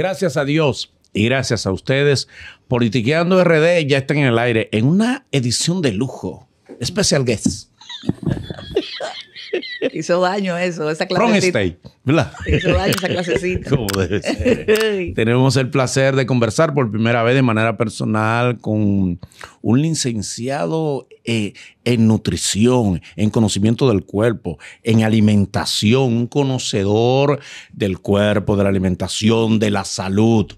Gracias a Dios y gracias a ustedes. Politiqueando RD ya está en el aire en una edición de lujo. Especial Guest. Hizo daño eso, esa clasecita. ¿verdad? Hizo daño esa clasecita. Tenemos el placer de conversar por primera vez de manera personal con un licenciado eh, en nutrición, en conocimiento del cuerpo, en alimentación, un conocedor del cuerpo, de la alimentación, de la salud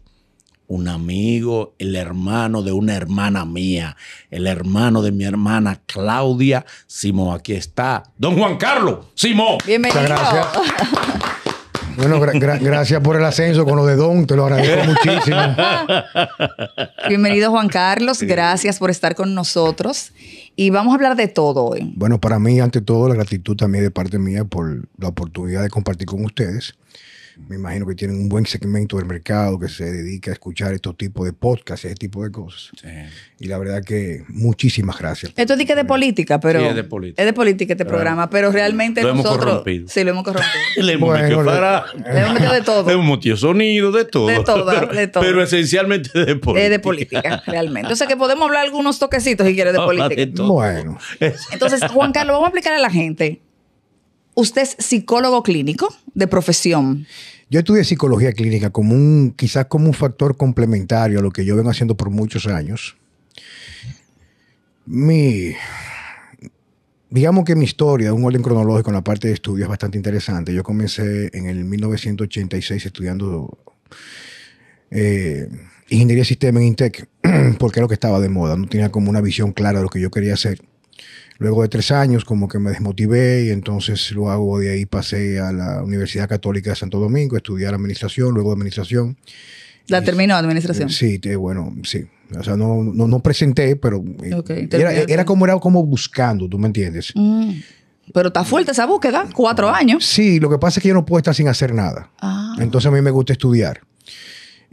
un amigo, el hermano de una hermana mía, el hermano de mi hermana Claudia Simón. Aquí está, don Juan Carlos Simón. Bienvenido. Gracias. Bueno, gracias por el ascenso con lo de Don, te lo agradezco muchísimo. Bienvenido Juan Carlos, gracias por estar con nosotros y vamos a hablar de todo hoy. Bueno, para mí, ante todo, la gratitud también de parte mía por la oportunidad de compartir con ustedes me imagino que tienen un buen segmento del mercado que se dedica a escuchar estos tipos de podcasts, ese tipo de cosas. Y la verdad que muchísimas gracias. Esto es de política, pero es de política. este programa, pero realmente lo nosotros hemos corrompido. sí lo hemos corrompido. le hemos bueno, metido para, le hemos de todo. Le hemos metido sonido, de todo. De todo, pero, de todo. Pero esencialmente de política. Es de política, realmente. O sea que podemos hablar algunos toquecitos si quieres de política. bueno. Entonces, Juan Carlos, vamos a explicarle a la gente usted es psicólogo clínico de profesión. Yo estudié psicología clínica como un, quizás como un factor complementario a lo que yo vengo haciendo por muchos años. Mi, digamos que mi historia, un orden cronológico en la parte de estudio es bastante interesante. Yo comencé en el 1986 estudiando eh, ingeniería de sistema en Intec, porque era lo que estaba de moda. No tenía como una visión clara de lo que yo quería hacer. Luego de tres años como que me desmotivé y entonces luego de ahí pasé a la Universidad Católica de Santo Domingo, Estudié estudiar administración, luego administración. ¿La terminó administración? Sí, bueno, sí. O sea, no, no, presenté, pero eh, era, era, como era como buscando, ¿tú me entiendes? Mm. Pero está fuerte esa búsqueda, cuatro ah, años. Sí, lo que pasa es que yo no puedo estar sin hacer nada. Ah. Entonces a mí me gusta estudiar.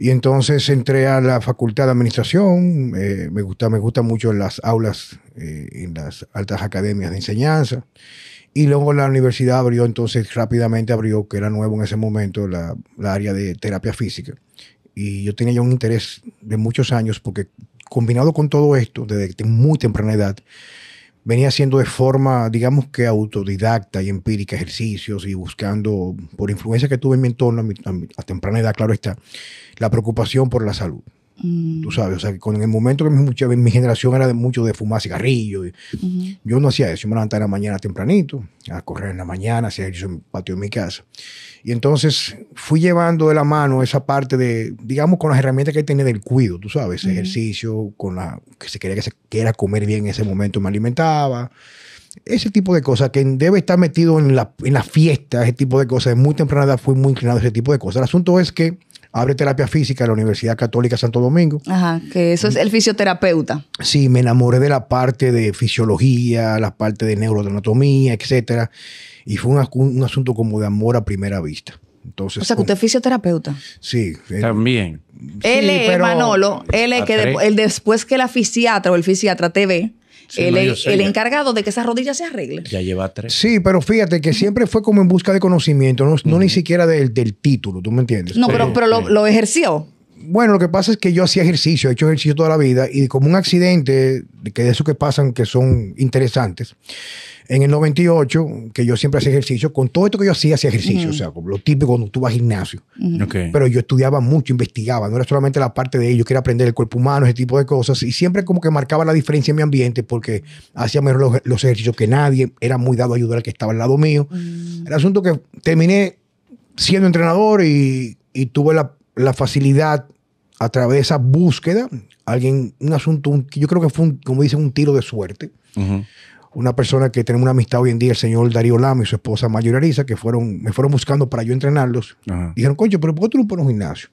Y entonces entré a la facultad de administración, eh, me, gusta, me gusta mucho las aulas, eh, en las altas academias de enseñanza. Y luego la universidad abrió, entonces rápidamente abrió, que era nuevo en ese momento, la, la área de terapia física. Y yo tenía ya un interés de muchos años, porque combinado con todo esto, desde muy temprana edad, venía haciendo de forma, digamos que autodidacta y empírica ejercicios y buscando, por influencia que tuve en mi entorno a, temprana edad, claro está, la preocupación por la salud. Mm. Tú sabes, o sea, que con el momento que mi, mi generación era de mucho de fumar cigarrillos, yo no hacía eso, yo me levantaba en la mañana tempranito, a correr en la mañana, hacía ejercicio en el patio de mi casa. Y entonces fui llevando de la mano esa parte de, digamos, con las herramientas que tenía del cuido, tú sabes, ejercicio, con la que se quería que se quiera comer bien en ese momento, me alimentaba. Ese tipo de cosas que debe estar metido en la, en fiesta, ese tipo de cosas. muy temprana edad fui muy inclinado a ese tipo de cosas. El asunto es que abre terapia física en la Universidad Católica Santo Domingo. Ajá, que eso es el mm. fisioterapeuta. Sí, me enamoré de la parte de fisiología, la parte de neuroanatomía, etcétera. Y fue un, asunto como de amor a primera vista. Entonces, o sea, que usted es fisioterapeuta. Sí. Eh, También. Él es, Manolo, él es que después que la fisiatra o el fisiatra te ve, el, encargado de que esa rodilla se arregle. Ya lleva tres. Sí, pero fíjate que siempre fue como en busca de conocimiento, no, ni siquiera del, título, ¿tú me entiendes? No, pero, pero lo, lo ejerció. Bueno, lo que pasa es que yo hacía ejercicio, he hecho ejercicio toda la vida y como un accidente, que de eso que pasan que son interesantes, en el 98, que yo siempre hacía ejercicio, con todo esto que yo hacía, hacía ejercicio, o sea, como lo típico cuando tú vas al gimnasio. Pero yo estudiaba mucho, investigaba, no era solamente la parte de ello, yo quería aprender el cuerpo humano, ese tipo de cosas, y siempre como que marcaba la diferencia en mi ambiente porque hacía mejor los, ejercicios que nadie, era muy dado a ayudar al que estaba al lado mío. Mm. El asunto que terminé siendo entrenador y, y tuve la, la facilidad a través de esa búsqueda, alguien, un asunto, que yo creo que fue, como dicen, un tiro de suerte una persona que tenemos una amistad hoy en día, el señor Darío Lama y su esposa Mayor que fueron, me fueron buscando para yo entrenarlos. Dijeron, concho, pero ¿por qué tú no pones un gimnasio?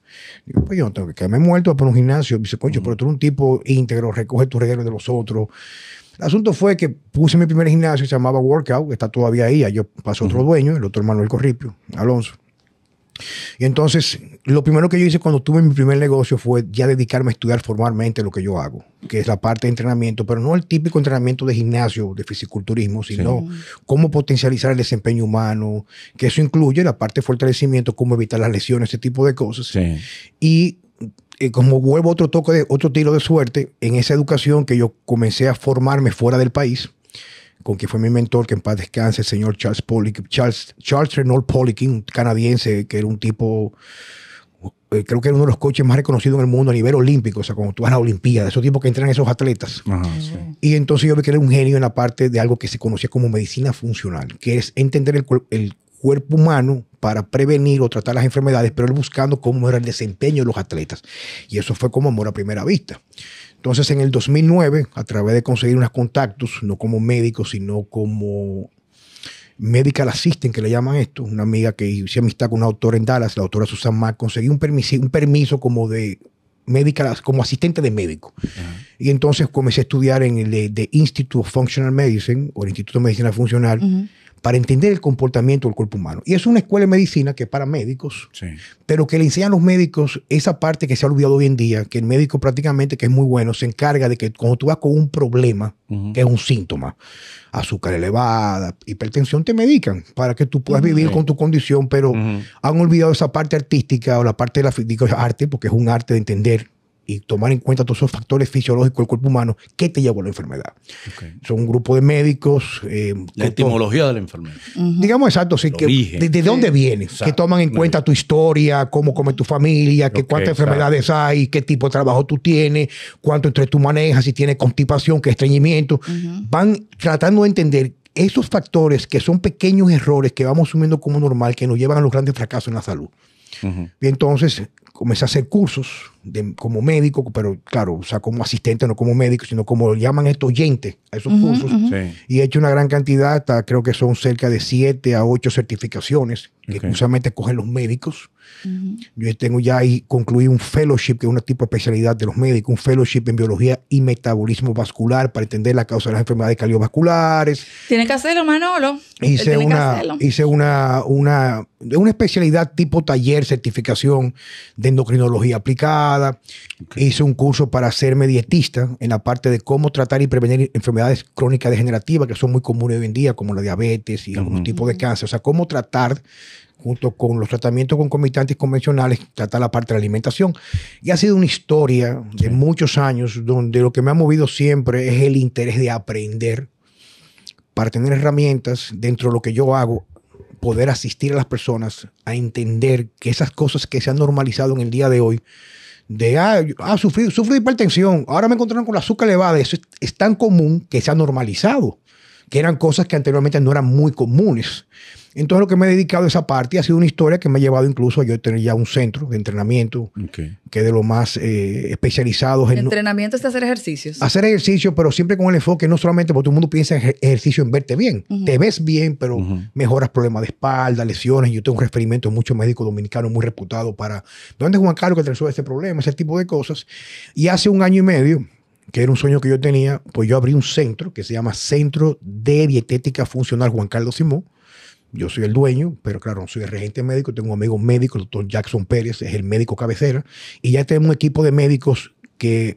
Digo, pues yo no tengo que quedarme muerto para un gimnasio. Dice, concho, pero tú eres un tipo íntegro, recoge tus regalos de los otros. El asunto fue que puse mi primer gimnasio, se llamaba Workout, que está todavía ahí, yo pasó otro dueño, el otro hermano Corripio, Alonso. Y entonces, lo primero que yo hice cuando tuve mi primer negocio fue ya dedicarme a estudiar formalmente lo que yo hago, que es la parte de entrenamiento, pero no el típico entrenamiento de gimnasio, de fisiculturismo, sino cómo potencializar el desempeño humano, que eso incluye la parte de fortalecimiento, cómo evitar las lesiones, ese tipo de cosas. Y eh, como vuelvo otro toque de otro tiro de suerte en esa educación que yo comencé a formarme fuera del país, con quien fue mi mentor, que en paz descanse, el señor Charles, Charles, Charles Renault Poliquin, canadiense, que era un tipo, eh, creo que era uno de los coaches más reconocidos en el mundo a nivel olímpico, o sea, cuando tú vas a la de esos tipos que entran esos atletas. Y entonces yo vi que era un genio en la parte de algo que se conocía como medicina funcional, que es entender el, el cuerpo humano para prevenir o tratar las enfermedades, pero él buscando cómo era el desempeño de los atletas. Y eso fue como amor a primera vista. Entonces, en el 2009, a través de conseguir unos contactos, no como médico, sino como medical assistant, que le llaman esto, una amiga que hice amistad con una doctora en Dallas, la doctora Susan Mack, conseguí un permiso, un permiso como de médica, como asistente de médico. Y entonces comencé a estudiar en el de, Institute of Functional Medicine, o el Instituto de Medicina Funcional, para entender el comportamiento del cuerpo humano. Y es una escuela de medicina que es para médicos, pero que le enseñan a los médicos esa parte que se ha olvidado hoy en día, que el médico prácticamente, que es muy bueno, se encarga de que cuando tú vas con un problema, que es un síntoma, azúcar elevada, hipertensión, te medican para que tú puedas vivir con tu condición, pero han olvidado esa parte artística o la parte de la digo, arte, porque es un arte de entender y tomar en cuenta todos esos factores fisiológicos del cuerpo humano que te llevó a la enfermedad. Son un grupo de médicos. Eh, la etimología de la enfermedad. Digamos exacto, sí, que, de, dónde vienes, que toman en cuenta tu historia, cómo come tu familia, cuántas enfermedades hay, qué tipo de trabajo tú tienes, cuánto entre tú manejas, si tienes constipación, qué estreñimiento. Van tratando de entender esos factores que son pequeños errores que vamos asumiendo como normal, que nos llevan a los grandes fracasos en la salud. Y entonces comencé a hacer cursos como médico, pero claro, o sea, como asistente, no como médico, sino como llaman estos oyentes a esos cursos. Y he hecho una gran cantidad, hasta creo que son cerca de 7 a 8 certificaciones que justamente usualmente cogen los médicos. Yo tengo ya ahí, concluí un fellowship, que es una tipo de especialidad de los médicos, un fellowship en biología y metabolismo vascular para entender la causa de las enfermedades cardiovasculares. Tiene que hacerlo, Manolo. Hice, una, hice una, una, una especialidad tipo taller, certificación de endocrinología aplicada Hice un curso para hacerme dietista en la parte de cómo tratar y prevenir enfermedades crónicas degenerativas que son muy comunes hoy en día, como la diabetes y algún tipo de cáncer. O sea, cómo tratar junto con los tratamientos concomitantes convencionales, tratar la parte de la alimentación. Y ha sido una historia de muchos años donde lo que me ha movido siempre es el interés de aprender para tener herramientas dentro de lo que yo hago, poder asistir a las personas a entender que esas cosas que se han normalizado en el día de hoy de, ah, ah sufrí, hipertensión, ahora me encontraron con la azúcar elevada, eso es tan común que se ha normalizado que eran cosas que anteriormente no eran muy comunes. Entonces lo que me he dedicado a esa parte ha sido una historia que me ha llevado incluso a yo tener ya un centro de entrenamiento, que es de lo más eh, especializados. En entrenamiento es hacer ejercicios. Hacer ejercicio, pero siempre con el enfoque, no solamente porque todo el mundo piensa en ejercicio, en verte bien. Te ves bien, pero mejoras problemas de espalda, lesiones. Yo tengo un referimiento de muchos médicos dominicanos muy reputados para, ¿dónde es Juan Carlos que te resuelve este problema? Ese tipo de cosas. Y hace un año y medio que era un sueño que yo tenía, pues yo abrí un centro que se llama Centro de Dietética Funcional Juan Carlos Simón. Yo soy el dueño, pero claro, no soy el regente médico, tengo un amigo médico, el doctor Jackson Pérez, es el médico cabecera, y ya tenemos un equipo de médicos que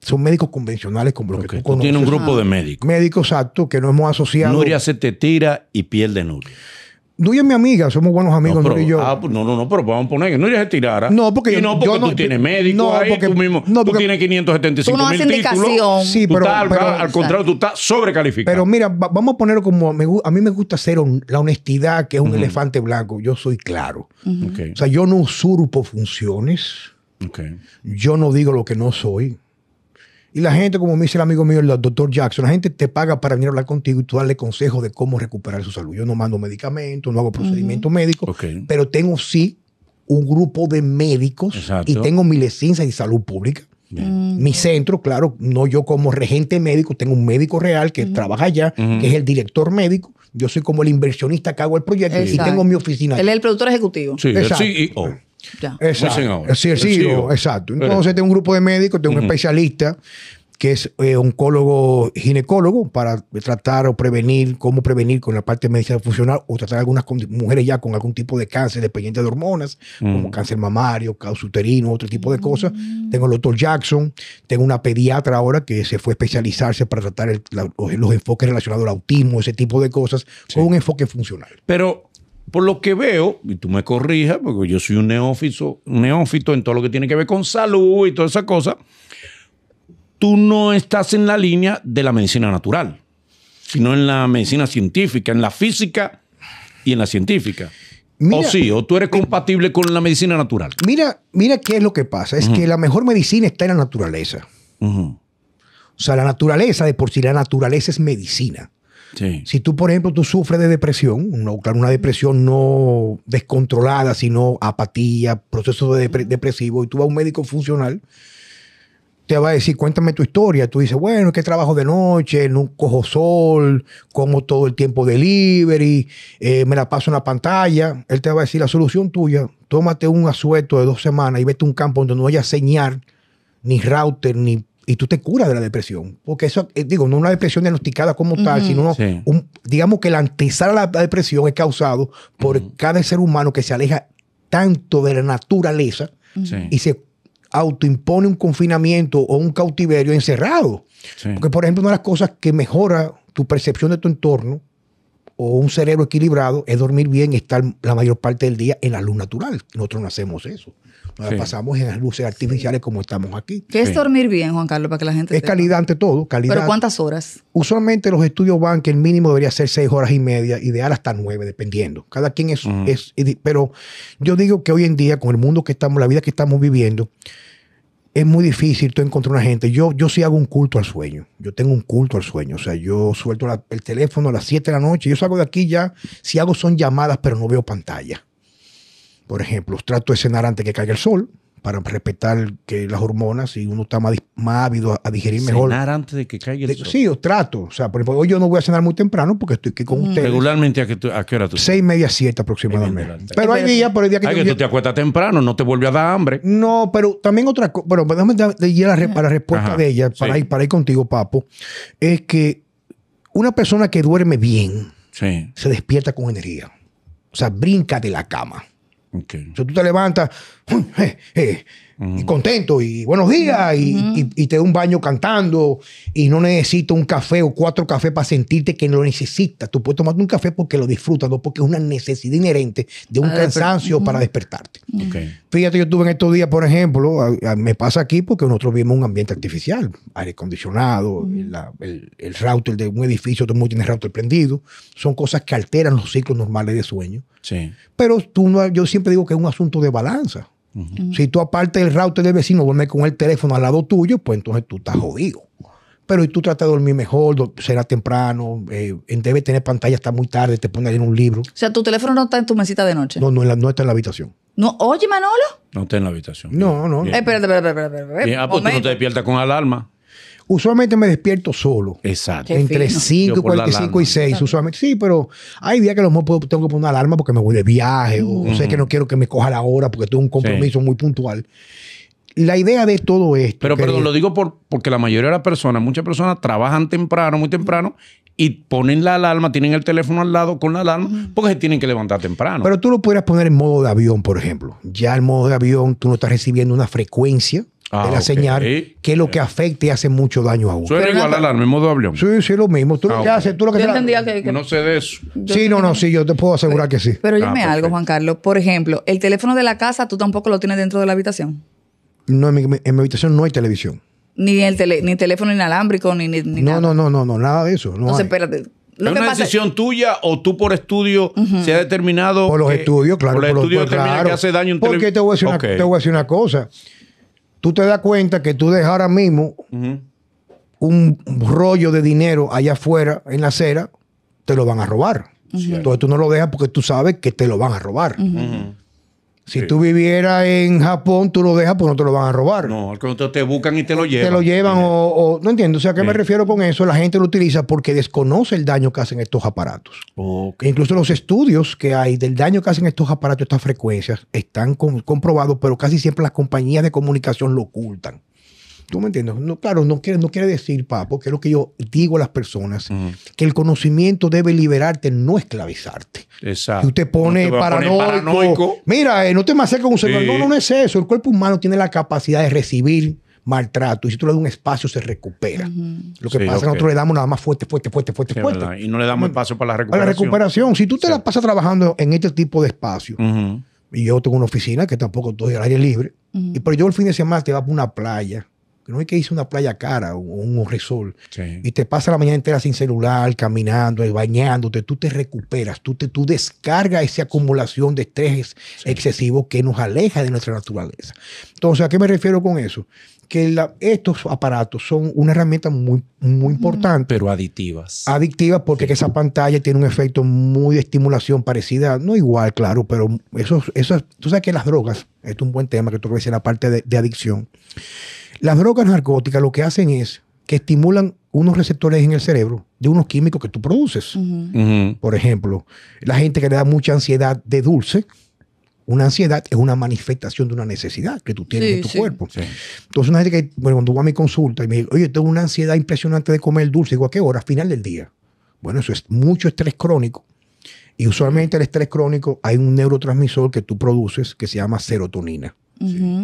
son médicos convencionales como lo que tú Tiene un grupo de médicos. Médicos, actos que nos hemos asociado. Nuria se te tira y piel de Nuria. Tú y mi amiga, somos buenos amigos, no, pero, y yo. Ah, pues, no, no, no, pero vamos a poner que ya se tirara. No, porque y yo no. porque tú tienes médico no, ahí, porque, tú mismo. No, tú tienes 575 tú no mil títulos. Sí, pero, tú al, contrario, tú estás sobrecalificado. Pero mira, vamos a ponerlo como. a mí me gusta ser la honestidad, que es un elefante blanco. Yo soy claro. okay. O sea, yo no usurpo funciones. Okay. Yo no digo lo que no soy. Y la gente, como me dice el amigo mío, el doctor Jackson, la gente te paga para venir a hablar contigo y tú darle consejos de cómo recuperar su salud. Yo no mando medicamentos, no hago procedimientos médicos, pero tengo sí un grupo de médicos y tengo mi licencia de salud pública. Mi centro, claro, no yo como regente médico, tengo un médico real que trabaja allá, que es el director médico. Yo soy como el inversionista que hago el proyecto y tengo mi oficina. Él es el productor ejecutivo. Sí, Exacto. el CEO. Ya. Exacto. Sí, exacto. Entonces, tengo un grupo de médicos, tengo un especialista que es eh, oncólogo ginecólogo para tratar o prevenir, cómo prevenir con la parte medicina funcional o tratar algunas mujeres ya con algún tipo de cáncer dependiente de hormonas, como mm. cáncer mamario, caos uterino, otro tipo de cosas. Mm. Tengo el doctor Jackson, tengo una pediatra ahora que se fue a especializarse para tratar los, enfoques relacionados al autismo, ese tipo de cosas, con un enfoque funcional. Pero por lo que veo, y tú me corrijas, porque yo soy un neófito, neófito en todo lo que tiene que ver con salud y toda esa cosa, tú no estás en la línea de la medicina natural, sino en la medicina científica, en la física y en la científica. o sí, o tú eres compatible con la medicina natural. Mira, mira qué es lo que pasa. Es que la mejor medicina está en la naturaleza. O sea, la naturaleza de por sí, la naturaleza es medicina. Si tú, por ejemplo, tú sufres de depresión, no, una depresión no descontrolada, sino apatía, proceso de depresivo, y tú vas a un médico funcional, te va a decir, cuéntame tu historia. Tú dices, bueno, es que trabajo de noche, no cojo sol, como todo el tiempo delivery, eh, me la paso en la pantalla. Él te va a decir, la solución tuya, tómate un asueto de dos semanas y vete a un campo donde no haya señal, ni router, ni y tú te curas de la depresión. Porque eso, eh, digo, no una depresión diagnosticada como tal, sino digamos que la antesala de la depresión es causado por cada ser humano que se aleja tanto de la naturaleza y se autoimpone un confinamiento o un cautiverio encerrado. Porque, por ejemplo, una de las cosas que mejora tu percepción de tu entorno o un cerebro equilibrado es dormir bien y estar la mayor parte del día en la luz natural. Nosotros no hacemos eso. pasamos en las luces artificiales como estamos aquí. ¿Qué es dormir bien, Juan Carlos, para que la gente... Es calidad ante todo, calidad. ¿Pero cuántas horas? Usualmente los estudios van que el mínimo debería ser seis horas y media, ideal hasta nueve, dependiendo. Cada quien es, es... Pero yo digo que hoy en día, con el mundo que estamos, la vida que estamos viviendo, es muy difícil tú encontrar una gente. Yo, yo sí hago un culto al sueño. Yo tengo un culto al sueño. O sea, yo suelto el teléfono a las 7 de la noche. Yo salgo de aquí ya. Si hago son llamadas, pero no veo pantalla. Por ejemplo, trato de cenar antes que caiga el sol para respetar que las hormonas y uno está más, ávido a, digerir mejor. Cenar antes de que caiga el sol. Sí, yo trato. O sea, por ejemplo, hoy yo no voy a cenar muy temprano porque estoy aquí con mm. ustedes. Regularmente, ¿a qué, hora tú? Seis, media, siete aproximadamente. pero hay días, hay que... que tú te acuestas temprano, no te vuelve a dar hambre. No, pero también otra cosa... Bueno, pues, déjame la, respuesta de ella, para, ir, para ir contigo, Papo, es que una persona que duerme bien se despierta con energía. O sea, brinca de la cama. Okay. O sea, tú te levantas, eh, eh, y contento y buenos días y, te doy un baño cantando y no necesito un café o cuatro cafés para sentirte que lo necesitas. Tú puedes tomarte un café porque lo disfrutas, no porque es una necesidad inherente de un cansancio para despertarte. Fíjate, yo tuve en estos días, por ejemplo, me pasa aquí porque nosotros vivimos un ambiente artificial, aire acondicionado, el, router de un edificio, todo el mundo tiene el router prendido. Son cosas que alteran los ciclos normales de sueño. Pero tú, yo siempre digo que es un asunto de balanza. Si tú aparte el router del vecino duermes con el teléfono al lado tuyo, pues entonces tú estás jodido. Pero si tú tratas de dormir mejor, será temprano, eh, debe tener pantalla hasta muy tarde, te pones en un libro. O sea, tu teléfono no está en tu mesita de noche. No, no, está en la habitación. No, oye, Manolo. No está en la habitación. No, no. no. Eh, espérate, espérate, espérate. Ah, pues no te despiertas con alarma. Usualmente me despierto solo. Exacto. Entre 5 y 45 y 6, usualmente. Sí, pero hay días que a lo mejor tengo que poner una alarma porque me voy de viaje o sé que no quiero que me coja la hora porque tengo un compromiso muy puntual. La idea de todo esto. Pero perdón, lo digo porque la mayoría de las personas, muchas personas trabajan temprano, muy temprano, y ponen la alarma, tienen el teléfono al lado con la alarma, porque se tienen que levantar temprano. Pero tú lo pudieras poner en modo de avión, por ejemplo. Ya en modo de avión, tú no estás recibiendo una frecuencia ah, de la señal, que es lo que afecta y hace mucho daño a uno. Suena igual al mismo doble. Sí, sí, lo mismo. Tú lo ah, que haces, tú lo que, yo entendía que, No sé de eso. sí, no, no, sí, yo te puedo asegurar que sí. Pero dime ah, algo, Juan Carlos. Por ejemplo, el teléfono de la casa, tú tampoco lo tienes dentro de la habitación. No, en mi, habitación no hay televisión. Ni el tele, ni teléfono inalámbrico, ni, ni, no, nada. No, no, no, no, nada de eso. No Entonces, espérate. ¿Es una decisión tuya o tú por estudio se ha determinado? Por los estudios, claro. Por los estudios pues, claro. que hace daño un Porque te, voy a te voy a decir una cosa tú te das cuenta que tú dejas ahora mismo un rollo de dinero allá afuera en la acera, te lo van a robar. Entonces tú no lo dejas porque tú sabes que te lo van a robar. Si tú vivieras en Japón, tú lo dejas porque no te lo van a robar. No, al contrario, te buscan y te lo llevan. Te lo llevan o, No entiendo. O sea, ¿a qué me refiero con eso? La gente lo utiliza porque desconoce el daño que hacen estos aparatos. incluso los estudios que hay del daño que hacen estos aparatos, estas frecuencias, están comprobados, pero casi siempre las compañías de comunicación lo ocultan. ¿Tú me entiendes? No, claro, no quiere, no quiere decir, papo, que es lo que yo digo a las personas, que el conocimiento debe liberarte, no esclavizarte. Exacto. Y usted pone paranoico, Mira, eh, no te me acerques a un señor. No, no, es eso. El cuerpo humano tiene la capacidad de recibir maltrato. Y si tú le das un espacio, se recupera. Lo que pasa es que nosotros le damos nada más fuerte, fuerte, fuerte, fuerte, Y no le damos espacio para la recuperación. la recuperación. Si tú te la pasas trabajando en este tipo de espacio, y yo tengo una oficina que tampoco estoy al aire libre, y pero yo el fin de semana te va a una playa no hay que hice una playa cara o un resort y te pasa la mañana entera sin celular, caminando, eh, bañándote, tú te recuperas, tú, te, tú descargas esa acumulación de estrés excesivo que nos aleja de nuestra naturaleza. Entonces, ¿a qué me refiero con eso? que estos aparatos son una herramienta muy, muy importante. Pero adictivas Adictivas porque esa pantalla tiene un efecto muy de estimulación parecida, no igual, claro, pero eso, eso, tú sabes que las drogas, esto es un buen tema que tú ves en la parte de adicción las drogas narcóticas lo que hacen es que estimulan unos receptores en el cerebro de unos químicos que tú produces. Por ejemplo, la gente que le da mucha ansiedad de dulce, una ansiedad es una manifestación de una necesidad que tú tienes en tu cuerpo. Entonces, una gente que, bueno, cuando va a mi consulta y me dice, oye, tengo una ansiedad impresionante de comer dulce, digo, ¿a qué hora? Final del día. Bueno, eso es mucho estrés crónico. Y usualmente el estrés crónico hay un neurotransmisor que tú produces que se llama serotonina.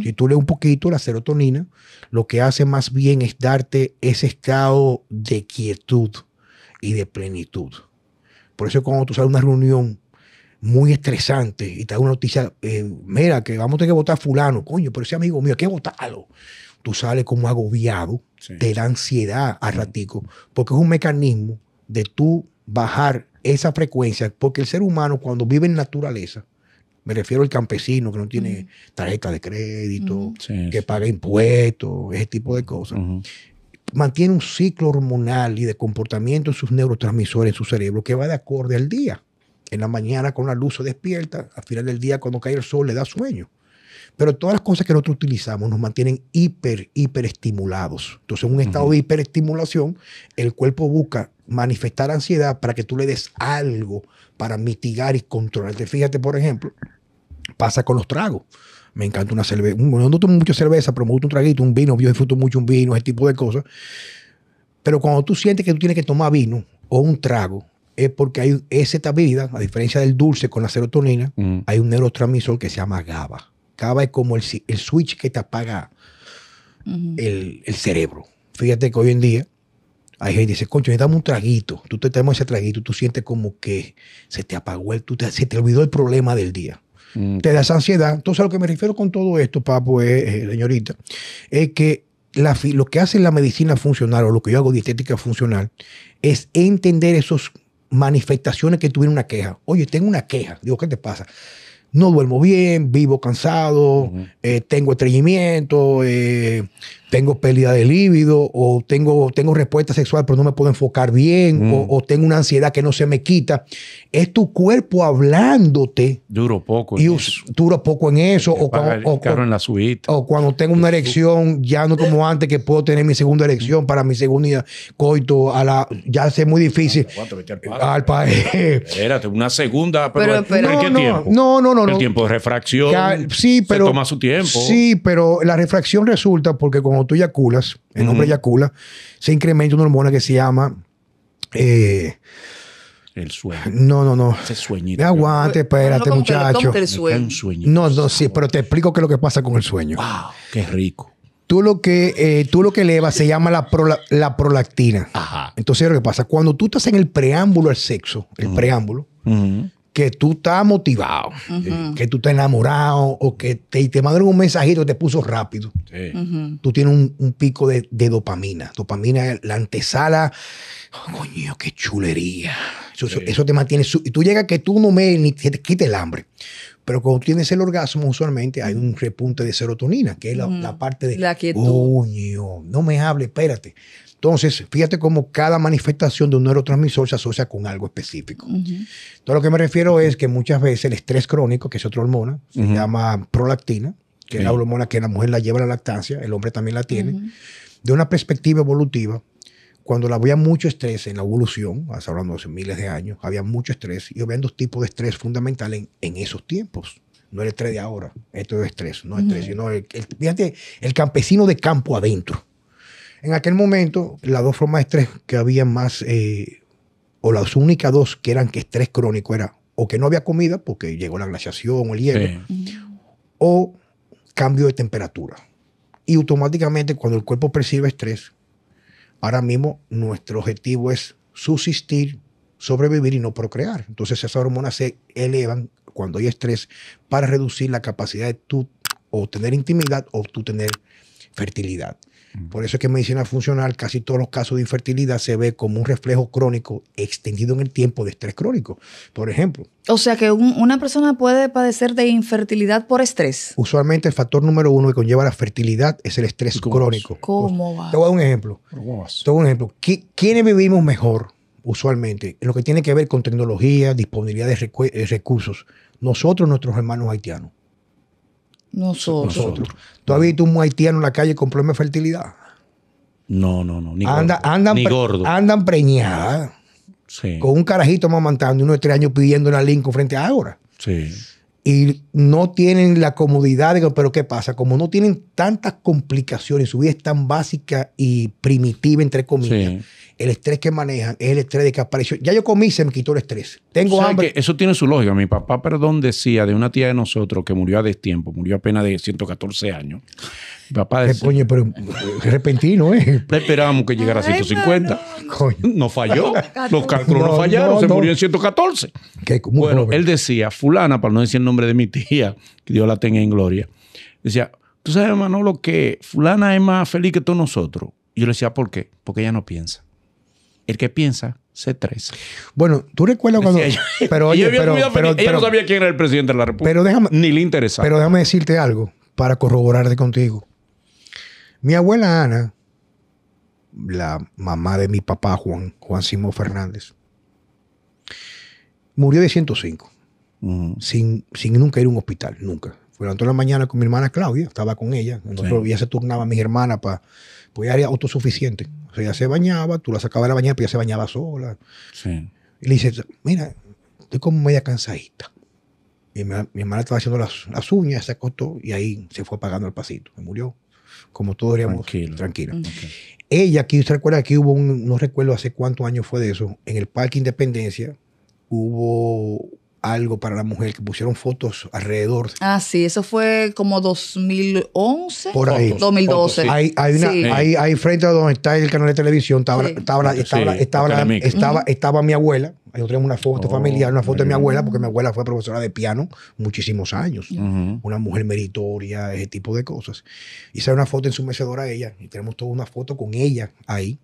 Si tú lees un poquito la serotonina, lo que hace más bien es darte ese estado de quietud y de plenitud. Por eso cuando tú sales de una reunión muy estresante y te da una noticia, eh, mira, que vamos a tener que votar a fulano, coño, pero ese amigo mío, que que votado Tú sales como agobiado, de te da ansiedad a ratico, porque es un mecanismo de tú bajar esa frecuencia, porque el ser humano cuando vive en naturaleza, me refiero al campesino que no tiene tarjeta de crédito, que paga impuestos, ese tipo de cosas. Mantiene un ciclo hormonal y de comportamiento en sus neurotransmisores, en su cerebro, que va de acorde al día. En la mañana con la luz se despierta, al final del día cuando cae el sol le da sueño. Pero todas las cosas que nosotros utilizamos nos mantienen hiper, hiperestimulados. Entonces, en un estado de hiper de hiperestimulación, el cuerpo busca manifestar ansiedad para que tú le des algo para mitigar y controlarte. Fíjate, por ejemplo, Pasa con los tragos. Me encanta una cerveza. No, no tomo mucha cerveza, pero me gusta un traguito, un vino. Yo disfruto mucho un vino, ese tipo de cosas. Pero cuando tú sientes que tú tienes que tomar vino o un trago, es porque hay esa bebida, a diferencia del dulce con la serotonina, mm. hay un neurotransmisor que se llama GABA. GABA es como el, switch que te apaga el, cerebro. Fíjate que hoy en día hay gente que dice, concho, necesitamos un traguito. Tú te tomas ese traguito, tú sientes como que se te apagó, el, se te olvidó el problema del día. Mm. te da ansiedad. Entonces, a lo que me refiero con todo esto, papo, eh, señorita, es que lo que hace la medicina funcional o lo que yo hago de estética funcional es entender esas manifestaciones que tuvieron una queja. Oye, tengo una queja. Digo, ¿qué te pasa? no duermo bien, vivo cansado, eh, tengo estreñimiento, eh, tengo pérdida de líbido o tengo, tengo respuesta sexual pero no me puedo enfocar bien o, mm. tengo una ansiedad que no se me quita. Es tu cuerpo hablándote. Duro poco. Y duro poco en eso. O cuando, o cuando, tengo una erección, ya no como antes que puedo tener mi segunda erección para mi segunda coito, a la, ya es muy difícil. Ah, Al país. Espérate, una segunda, pero, ¿en no, tiempo? No, no, no. El tiempo de refracción. sí, pero. Se toma su tiempo. Sí, pero la refracción resulta porque con cuando tú eyaculas, el hombre se incrementa una hormona que se llama. Eh, el sueño. No, no, no. Ese sueñito. Aguante, espérate, muchacho. No, no, sí, pero te explico qué es lo que pasa con el sueño. ¡Wow! ¡Qué rico! Tú lo que, eh, tú lo que elevas se llama la, prolactina. Ajá. Entonces, lo que pasa, cuando tú estás en el preámbulo al sexo, el preámbulo, que tú estás motivado, eh, que tú estás enamorado o que te, te mandaron un mensajito y te puso rápido. Tú tienes un, pico de, dopamina. Dopamina es la antesala. Oh, coño, qué chulería. Eso, te mantiene. y tú llegas que tú no me ni te, quites el hambre. Pero cuando tienes el orgasmo, usualmente hay un repunte de serotonina, que es la, mm. parte de. La quietud. Coño, no me hable, espérate. Entonces, fíjate cómo cada manifestación de un neurotransmisor se asocia con algo específico. Todo lo que me refiero es que muchas veces el estrés crónico, que es otra hormona, se llama prolactina, que es la hormona que la mujer la lleva a la lactancia, el hombre también la tiene. De una perspectiva evolutiva, cuando había mucho estrés en la evolución, hablando hace miles de años, había mucho estrés y había dos tipos de estrés fundamentales en, esos tiempos no el estrés de ahora, esto es estrés, no estrés, sino el, fíjate, el campesino de campo adentro. En aquel momento, las dos formas de estrés que había más, eh, o las únicas dos que eran que estrés crónico era o que no había comida porque llegó la glaciación o el hielo, o cambio de temperatura. Y automáticamente cuando el cuerpo percibe estrés, ahora mismo nuestro objetivo es subsistir, sobrevivir y no procrear. Entonces esas hormonas se elevan cuando hay estrés para reducir la capacidad de tú o tener intimidad o tú tener fertilidad. Por eso es que en medicina funcional casi todos los casos de infertilidad se ve como un reflejo crónico extendido en el tiempo de estrés crónico, por ejemplo. O sea que una persona puede padecer de infertilidad por estrés. Usualmente el factor número uno que conlleva la fertilidad es el estrés crónico. ¿Cómo Te voy a dar un ejemplo. ¿Cómo Te un ejemplo. ¿Quiénes vivimos mejor usualmente? En lo que tiene que ver con tecnología, disponibilidad de eh, recursos. Nosotros, nuestros hermanos haitianos. Nosotros. todavía ¿Tú has un haitiano en la calle con problemas de fertilidad? No, no, no. Ni Andan, andan preñadas. Con un carajito mamantando, uno de tres años pidiendo una linco frente a ahora, Sí. Y no tienen la comodidad, de, pero ¿qué pasa? Como no tienen tantas complicaciones, su vida es tan básica y primitiva, entre comillas el estrés que manejan es el estrés de que apareció. Ya yo comí, se me quitó el estrés. Tengo hambre. eso tiene su lógica. Mi papá, perdón, decía de una tía de nosotros que murió a destiempo, murió apenas de 114 años. Mi papá decía. coño pero repentino, ¿eh? No esperábamos que llegara a 150. Coño. No falló. Los cálculos no, fallaron, se murió en 114. bueno, él decía, Fulana, para no decir el nombre de mi tía, que Dios la tenga en gloria, decía. Tú sabes, Manolo, que fulana es más feliz que todos nosotros. yo le decía, ¿por qué? Porque ella no piensa. El que piensa se tres. Bueno, tú recuerdas cuando. pero oye, no sabía quién era el presidente de la República. Pero ni le interesaba. Pero déjame decirte algo para corroborarte contigo. Mi abuela Ana, la mamá de mi papá Juan, Juan Simón Fernández, murió de 105, mm. sin, sin nunca ir a un hospital, nunca. Fue todas la mañana con mi hermana Claudia, estaba con ella. ya se turnaba a mis hermanas para. Pues ya era autosuficiente ella se bañaba, tú la sacabas de la bañera, pero ella se bañaba sola. Y le dices, mira, estoy como media cansadita. Y mi, hermana estaba haciendo las, uñas, se acostó y ahí se fue apagando el pasito. se murió. Como todos diríamos, tranquila. Ella, aquí, ¿usted recuerda? que hubo, un, no recuerdo hace cuántos años fue de eso, en el Parque Independencia hubo algo para la mujer, que pusieron fotos alrededor. Ah, sí, eso fue como 2011. Por ahí. 2012. frente a donde está el canal de televisión, estaba mi abuela yo tengo una foto familiar, una oh, foto de mi abuela, porque mi abuela fue profesora de piano muchísimos años. Una mujer meritoria, ese tipo de cosas. Y sale una foto en su mecedora ella. Y tenemos toda una foto con ella ahí.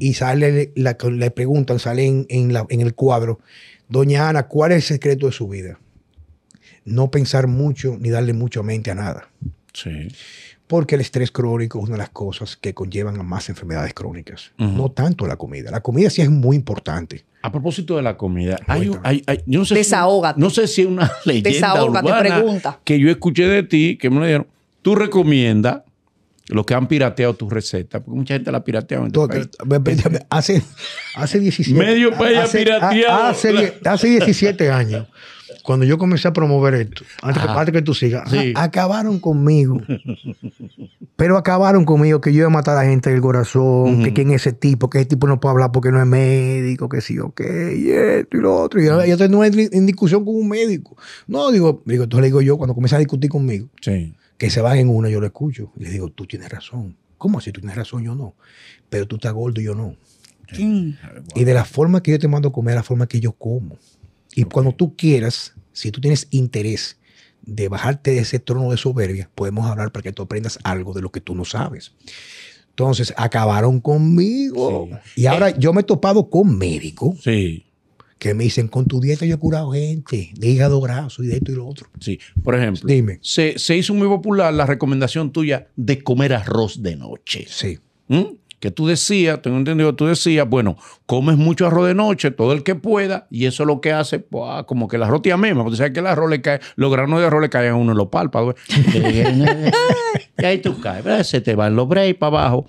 Y sale, le preguntan, sale en, la, en el cuadro, Doña Ana, ¿cuál es el secreto de su vida? No pensar mucho ni darle mucha mente a nada. Sí. Porque el estrés crónico es una de las cosas que conllevan a más enfermedades crónicas. No tanto la comida. La comida sí es muy importante. A propósito de la comida, hay, hay, no sé Si, no sé si es una leyenda urbana pregunta. que yo escuché de ti, que me lo dijeron. Tú recomiendas los que han pirateado tus recetas, porque mucha gente la piratea. Este hace, hace 17 Medio país pirateado. hace, 17 años cuando yo comencé a promover esto, antes, que, que, tú sigas, acabaron conmigo. pero acabaron conmigo que yo iba a matar a la gente del corazón, que quién es ese tipo, que ese tipo no puede hablar porque no es médico, que sí, ok, y esto y lo otro. Y yo estoy en discusión con un médico. No, digo, digo, entonces le digo yo, cuando comienza a discutir conmigo, que se van en una, yo lo escucho. Y le digo, tú tienes razón. ¿Cómo así? Tú tienes razón, yo no. Pero tú estás gordo, yo no. Y de la forma que yo te mando a comer, la forma que yo como. Y cuando tú quieras, si tú tienes interés de bajarte de ese trono de soberbia, podemos hablar para que tú aprendas algo de lo que tú no sabes. Entonces, acabaron conmigo. Y ahora yo me he topado con médicos que me dicen, con tu dieta yo he curado gente de hígado graso y de esto y lo otro. Sí, por ejemplo, Dime. Se, hizo muy popular la recomendación tuya de comer arroz de noche. Sí. ¿Mm? que tú decías, tengo entendido, tú decías, bueno, comes mucho arroz de noche, todo el que pueda, y eso es lo que hace, como que el arroz te amema, porque sabes que el arroz le cae, los granos de arroz le caen a uno en los párpados. ¿eh? y ahí tú caes, se te van los breaks para abajo.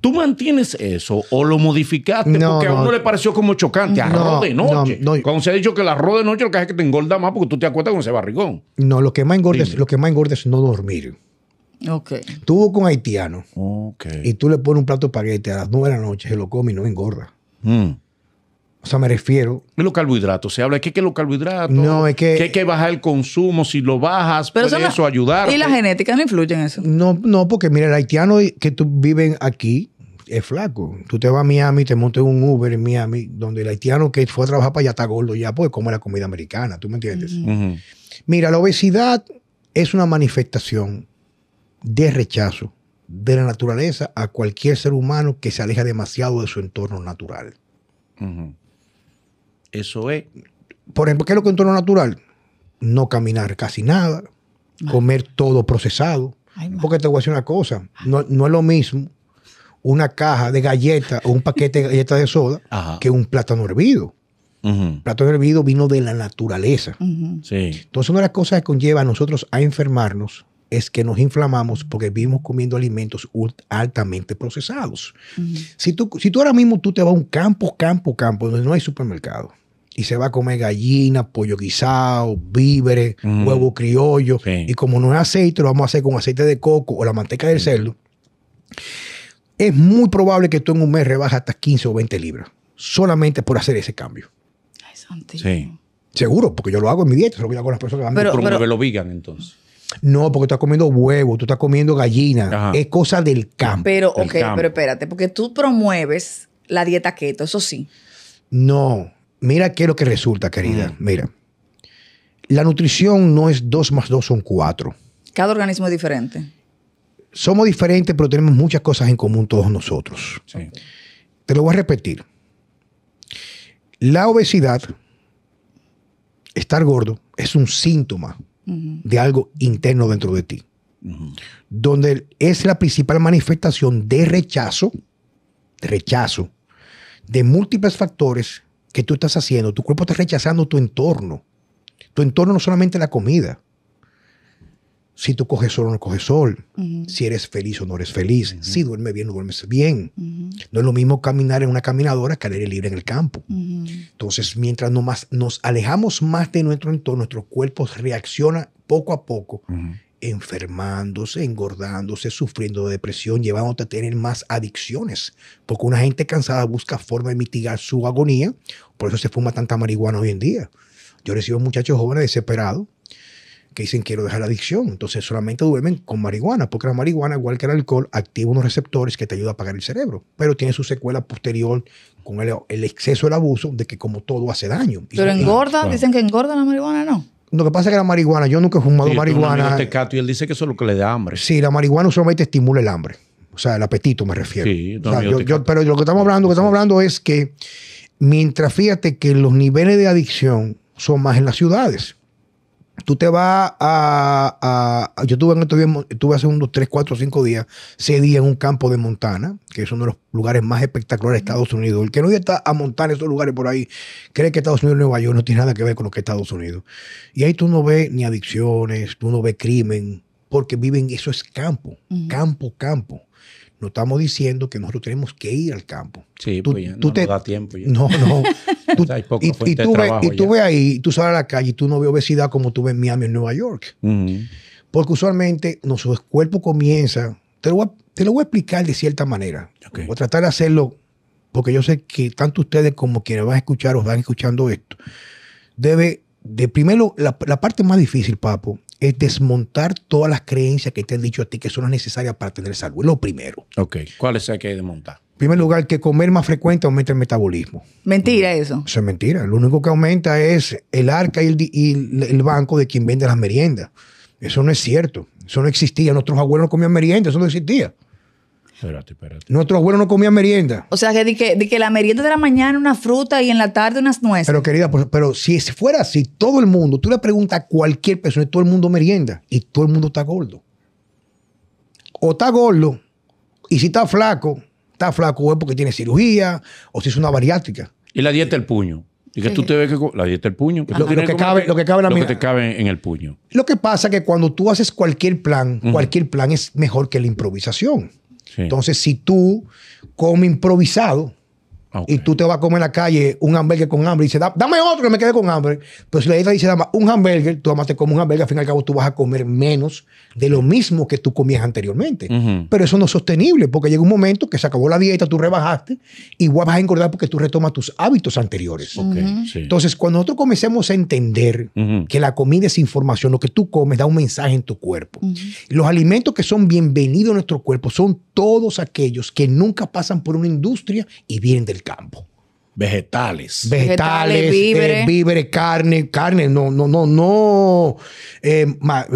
¿Tú mantienes eso o lo modificaste porque a uno le pareció como chocante? Arroz de noche. Cuando se ha dicho que el arroz de noche lo que hace es que te engorda más porque tú te acuestas con ese barrigón. No, lo que más engorda, lo que más engorda es no dormir. Okay. Tú con haitiano okay. y tú le pones un plato de paquete a las 9 de la noche, se lo come y no engorda. Mm. O sea, me refiero. ¿Y los carbohidratos? Se habla es que, que los carbohidratos. No, es que. Que que bajar el consumo. Si lo bajas, pero eso ayudar. ¿Y la genética no influye en eso? No, no, porque mira, el haitiano que tú vives aquí es flaco. Tú te vas a Miami, te montes un Uber en Miami, donde el haitiano que fue a trabajar para allá está gordo ya, pues come la comida americana. ¿Tú me entiendes? Mira, la obesidad es una manifestación de rechazo de la naturaleza a cualquier ser humano que se aleja demasiado de su entorno natural. Eso es. Por ejemplo, ¿qué es lo que entorno natural? No caminar casi nada, comer todo procesado. porque te voy a decir una cosa, no, es lo mismo una caja de galletas o un paquete de galletas de soda que un plátano hervido. El Plátano hervido vino de la naturaleza. Entonces, una de las cosas que conlleva a nosotros a enfermarnos es que nos inflamamos porque vivimos comiendo alimentos altamente procesados. si, tú, si tú ahora mismo tú te vas a un campo, campo, campo, donde no hay supermercado, y se va a comer gallina, pollo guisado, víveres, huevo criollo, y como no es aceite, lo vamos a hacer con aceite de coco o la manteca del cerdo, es muy probable que tú en un mes rebajas hasta 15 o 20 libras, solamente por hacer ese cambio. sí. Seguro, porque yo lo hago en mi dieta, se lo voy a las personas que van pero, lo vegan entonces. No, porque tú estás comiendo huevo, tú estás comiendo gallina. Es cosa del campo. Pero, pero espérate, porque tú promueves la dieta keto, eso sí. No, mira qué es lo que resulta, querida. Mm. Mira, la nutrición no es dos más dos, son cuatro. Cada organismo es diferente. Somos diferentes, pero tenemos muchas cosas en común todos nosotros. Te lo voy a repetir. La obesidad, estar gordo, es un síntoma de algo interno dentro de ti. Donde es la principal manifestación de rechazo, de rechazo, de múltiples factores que tú estás haciendo. Tu cuerpo está rechazando tu entorno. Tu entorno no solamente la comida si tú coges sol o no coges sol, si eres feliz o no eres feliz, si duermes bien o no duermes bien. No es lo mismo caminar en una caminadora que al aire libre en el campo. Entonces, mientras no nos alejamos más de nuestro entorno, nuestro cuerpo reacciona poco a poco, enfermándose, engordándose, sufriendo de depresión, llevándote a tener más adicciones. Porque una gente cansada busca forma de mitigar su agonía, por eso se fuma tanta marihuana hoy en día. Yo recibo muchachos jóvenes desesperados que dicen quiero dejar la adicción. Entonces solamente duermen con marihuana, porque la marihuana, igual que el alcohol, activa unos receptores que te ayudan a apagar el cerebro, pero tiene su secuela posterior con el, exceso del abuso de que como todo hace daño. Pero engorda, dicen que engorda la marihuana, ¿no? Lo que pasa es que la marihuana, yo nunca he fumado marihuana. y él dice que eso es lo que le da hambre. Sí, la marihuana solamente estimula el hambre. O sea, el apetito me refiero. Sí, pero lo que estamos hablando, lo que estamos hablando es que mientras fíjate que los niveles de adicción son más en las ciudades tú te vas a, yo estuve en hace unos 3, 4, 5 días, 6 en un campo de Montana, que es uno de los lugares más espectaculares de Estados Unidos. El que no está a Montana, esos lugares por ahí, cree que Estados Unidos y Nueva York no tiene nada que ver con lo que es Estados Unidos. Y ahí tú no ves ni adicciones, tú no ves crimen, porque viven, eso es campo, campo, campo no estamos diciendo que nosotros tenemos que ir al campo. Sí, tú, pues no te, da tiempo. No, no. y, tú, ves, y tú ahí, tú sales a la calle y tú no ves obesidad como tú ves en Miami o en Nueva York. Porque usualmente nuestro cuerpo comienza, te lo voy a, te lo voy a explicar de cierta manera. Voy a tratar de hacerlo, porque yo sé que tanto ustedes como quienes van a escuchar o van escuchando esto, debe, de primero, la parte más difícil, Papo, es desmontar todas las creencias que te han dicho a ti que son las necesarias para tener salud. Lo primero. Ok. ¿Cuáles hay que desmontar? En primer lugar, que comer más frecuente aumenta el metabolismo. Mentira eso. Eso es mentira. Lo único que aumenta es el arca y el, y el banco de quien vende las meriendas. Eso no es cierto. Eso no existía. Nuestros abuelos no comían meriendas. Eso no existía. Espérate, espérate. Nuestro no comía merienda. O sea, que de, que la merienda de la mañana una fruta y en la tarde unas nueces. Pero querida, pues, pero si fuera así, todo el mundo, tú le preguntas a cualquier persona, todo el mundo merienda y todo el mundo está gordo. O está gordo y si está flaco, está flaco es porque tiene cirugía o si es una bariátrica. Y la dieta del puño. Y que tú te ves que la dieta del puño. Que lo, que cabe, en la lo que te cabe en el puño. Lo que pasa es que cuando tú haces cualquier plan, cualquier plan es mejor que la improvisación. Entonces, si tú, como improvisado, Ah, y tú te vas a comer en la calle un hamburger con hambre y dices, dame otro que me quede con hambre. Pues la dieta dice, dame un hamburger, tú además te comes un hamburger, al fin y al cabo tú vas a comer menos de lo mismo que tú comías anteriormente. Pero eso no es sostenible porque llega un momento que se acabó la dieta, tú rebajaste y vas a engordar porque tú retomas tus hábitos anteriores. Entonces, cuando nosotros comencemos a entender que la comida es información, lo que tú comes da un mensaje en tu cuerpo. Los alimentos que son bienvenidos a nuestro cuerpo son todos aquellos que nunca pasan por una industria y vienen del campo. Vegetales. Vegetales, eh, víveres, carne, carne, no, no, no, no. Eh,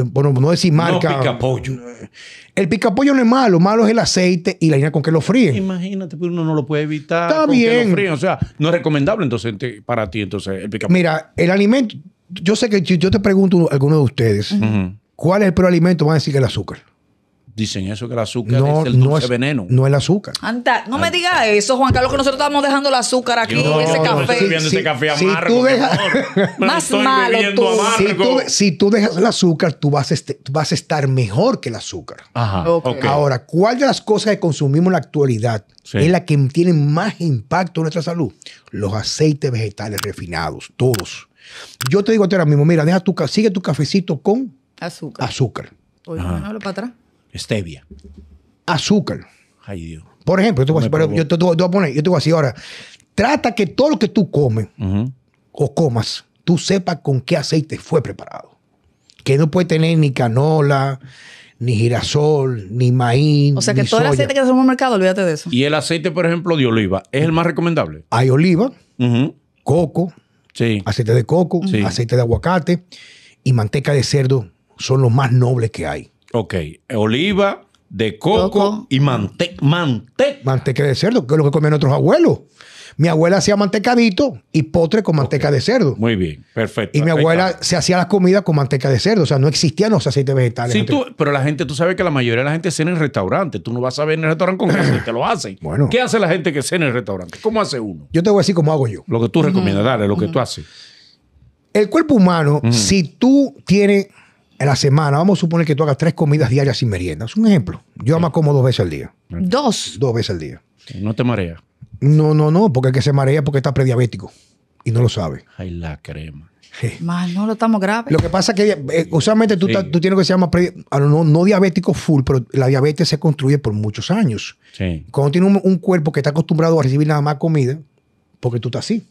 bueno, no decir marca. No picapollo. El picapollo no es malo, malo es el aceite y la harina con que lo fríen. Imagínate, pero uno no lo puede evitar. Está bien. O sea, no es recomendable entonces para ti entonces el picapollo. Mira, el alimento, yo sé que yo te pregunto a alguno de ustedes, ¿cuál es el peor alimento? Van a decir que el azúcar. Dicen eso, que el azúcar no, es el dulce no es, el azúcar. Anda, no me digas eso, Juan Carlos, que nosotros estamos dejando el azúcar aquí, en ese café. si, ese café amargo, tú dejas, más malo tú. Si, tú, dejas el azúcar, tú vas a, este, estar mejor que el azúcar. Ajá. Ahora, ¿cuál de las cosas que consumimos en la actualidad es la que tiene más impacto en nuestra salud? Los aceites vegetales refinados, todos. Yo te digo a ti ahora mismo, mira, deja tu, sigue tu cafecito con azúcar. azúcar. Oye, para atrás. Stevia. Azúcar. Ay, Dios. Por ejemplo, yo te, voy, a, yo te, a poner, yo te voy a decir ahora, trata que todo lo que tú comes o comas, tú sepas con qué aceite fue preparado. Que no puede tener ni canola, ni girasol, ni maíz. O sea que todo el aceite que tenemos en el mercado, olvídate de eso. Y el aceite, por ejemplo, de oliva, ¿es el más recomendable? Hay oliva, coco, aceite de coco, aceite de aguacate y manteca de cerdo son los más nobles que hay. Ok, oliva de coco, y manteca. Manteca. Manteca de cerdo, que es lo que comían otros abuelos. Mi abuela hacía mantecadito y potre con manteca de cerdo. Muy bien, perfecto. Y mi abuela se hacía las comidas con manteca de cerdo. O sea, no existían los aceites vegetales. pero la gente, tú sabes que la mayoría de la gente cena en restaurantes. Tú no vas a ver en el restaurante con gente te lo hacen. Bueno. ¿Qué hace la gente que cena en el restaurante? ¿Cómo hace uno? Yo te voy a decir cómo hago yo. Lo que tú recomiendas, dale, lo que tú haces. El cuerpo humano, si tú tienes en la semana, vamos a suponer que tú hagas tres comidas diarias sin merienda. Es un ejemplo. Yo amo como dos veces al día. ¿Dos? Dos veces al día. ¿No te mareas? No, no, no, porque el que se marea porque está prediabético y no lo sabe. Ay, la crema. Sí. no lo estamos grave. Lo que pasa es que eh, usualmente tú, tienes que ser más no, diabético full, pero la diabetes se construye por muchos años. Sí. Cuando tienes un, un, cuerpo que está acostumbrado a recibir nada más comida, porque tú estás así.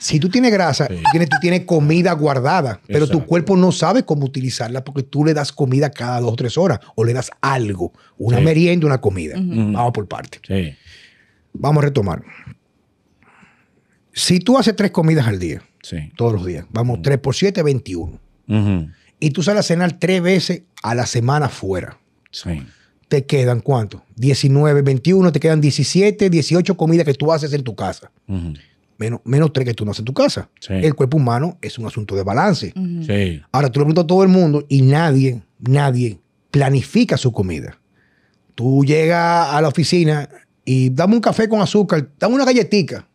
Si tú tienes grasa, tienes, tú tienes comida guardada, pero tu cuerpo no sabe cómo utilizarla porque tú le das comida cada dos o tres horas o le das algo, una merienda, una comida. Vamos por parte. Vamos a retomar. Si tú haces tres comidas al día, todos los días, vamos, tres por siete, 21. Y tú sales a cenar tres veces a la semana fuera. ¿Te quedan cuánto? 19, 21, te quedan 17, 18 comidas que tú haces en tu casa menos, tres que tú no haces en tu casa. El cuerpo humano es un asunto de balance. Ahora, tú le preguntas a todo el mundo y nadie, nadie planifica su comida. Tú llegas a la oficina y dame un café con azúcar, dame una galletita,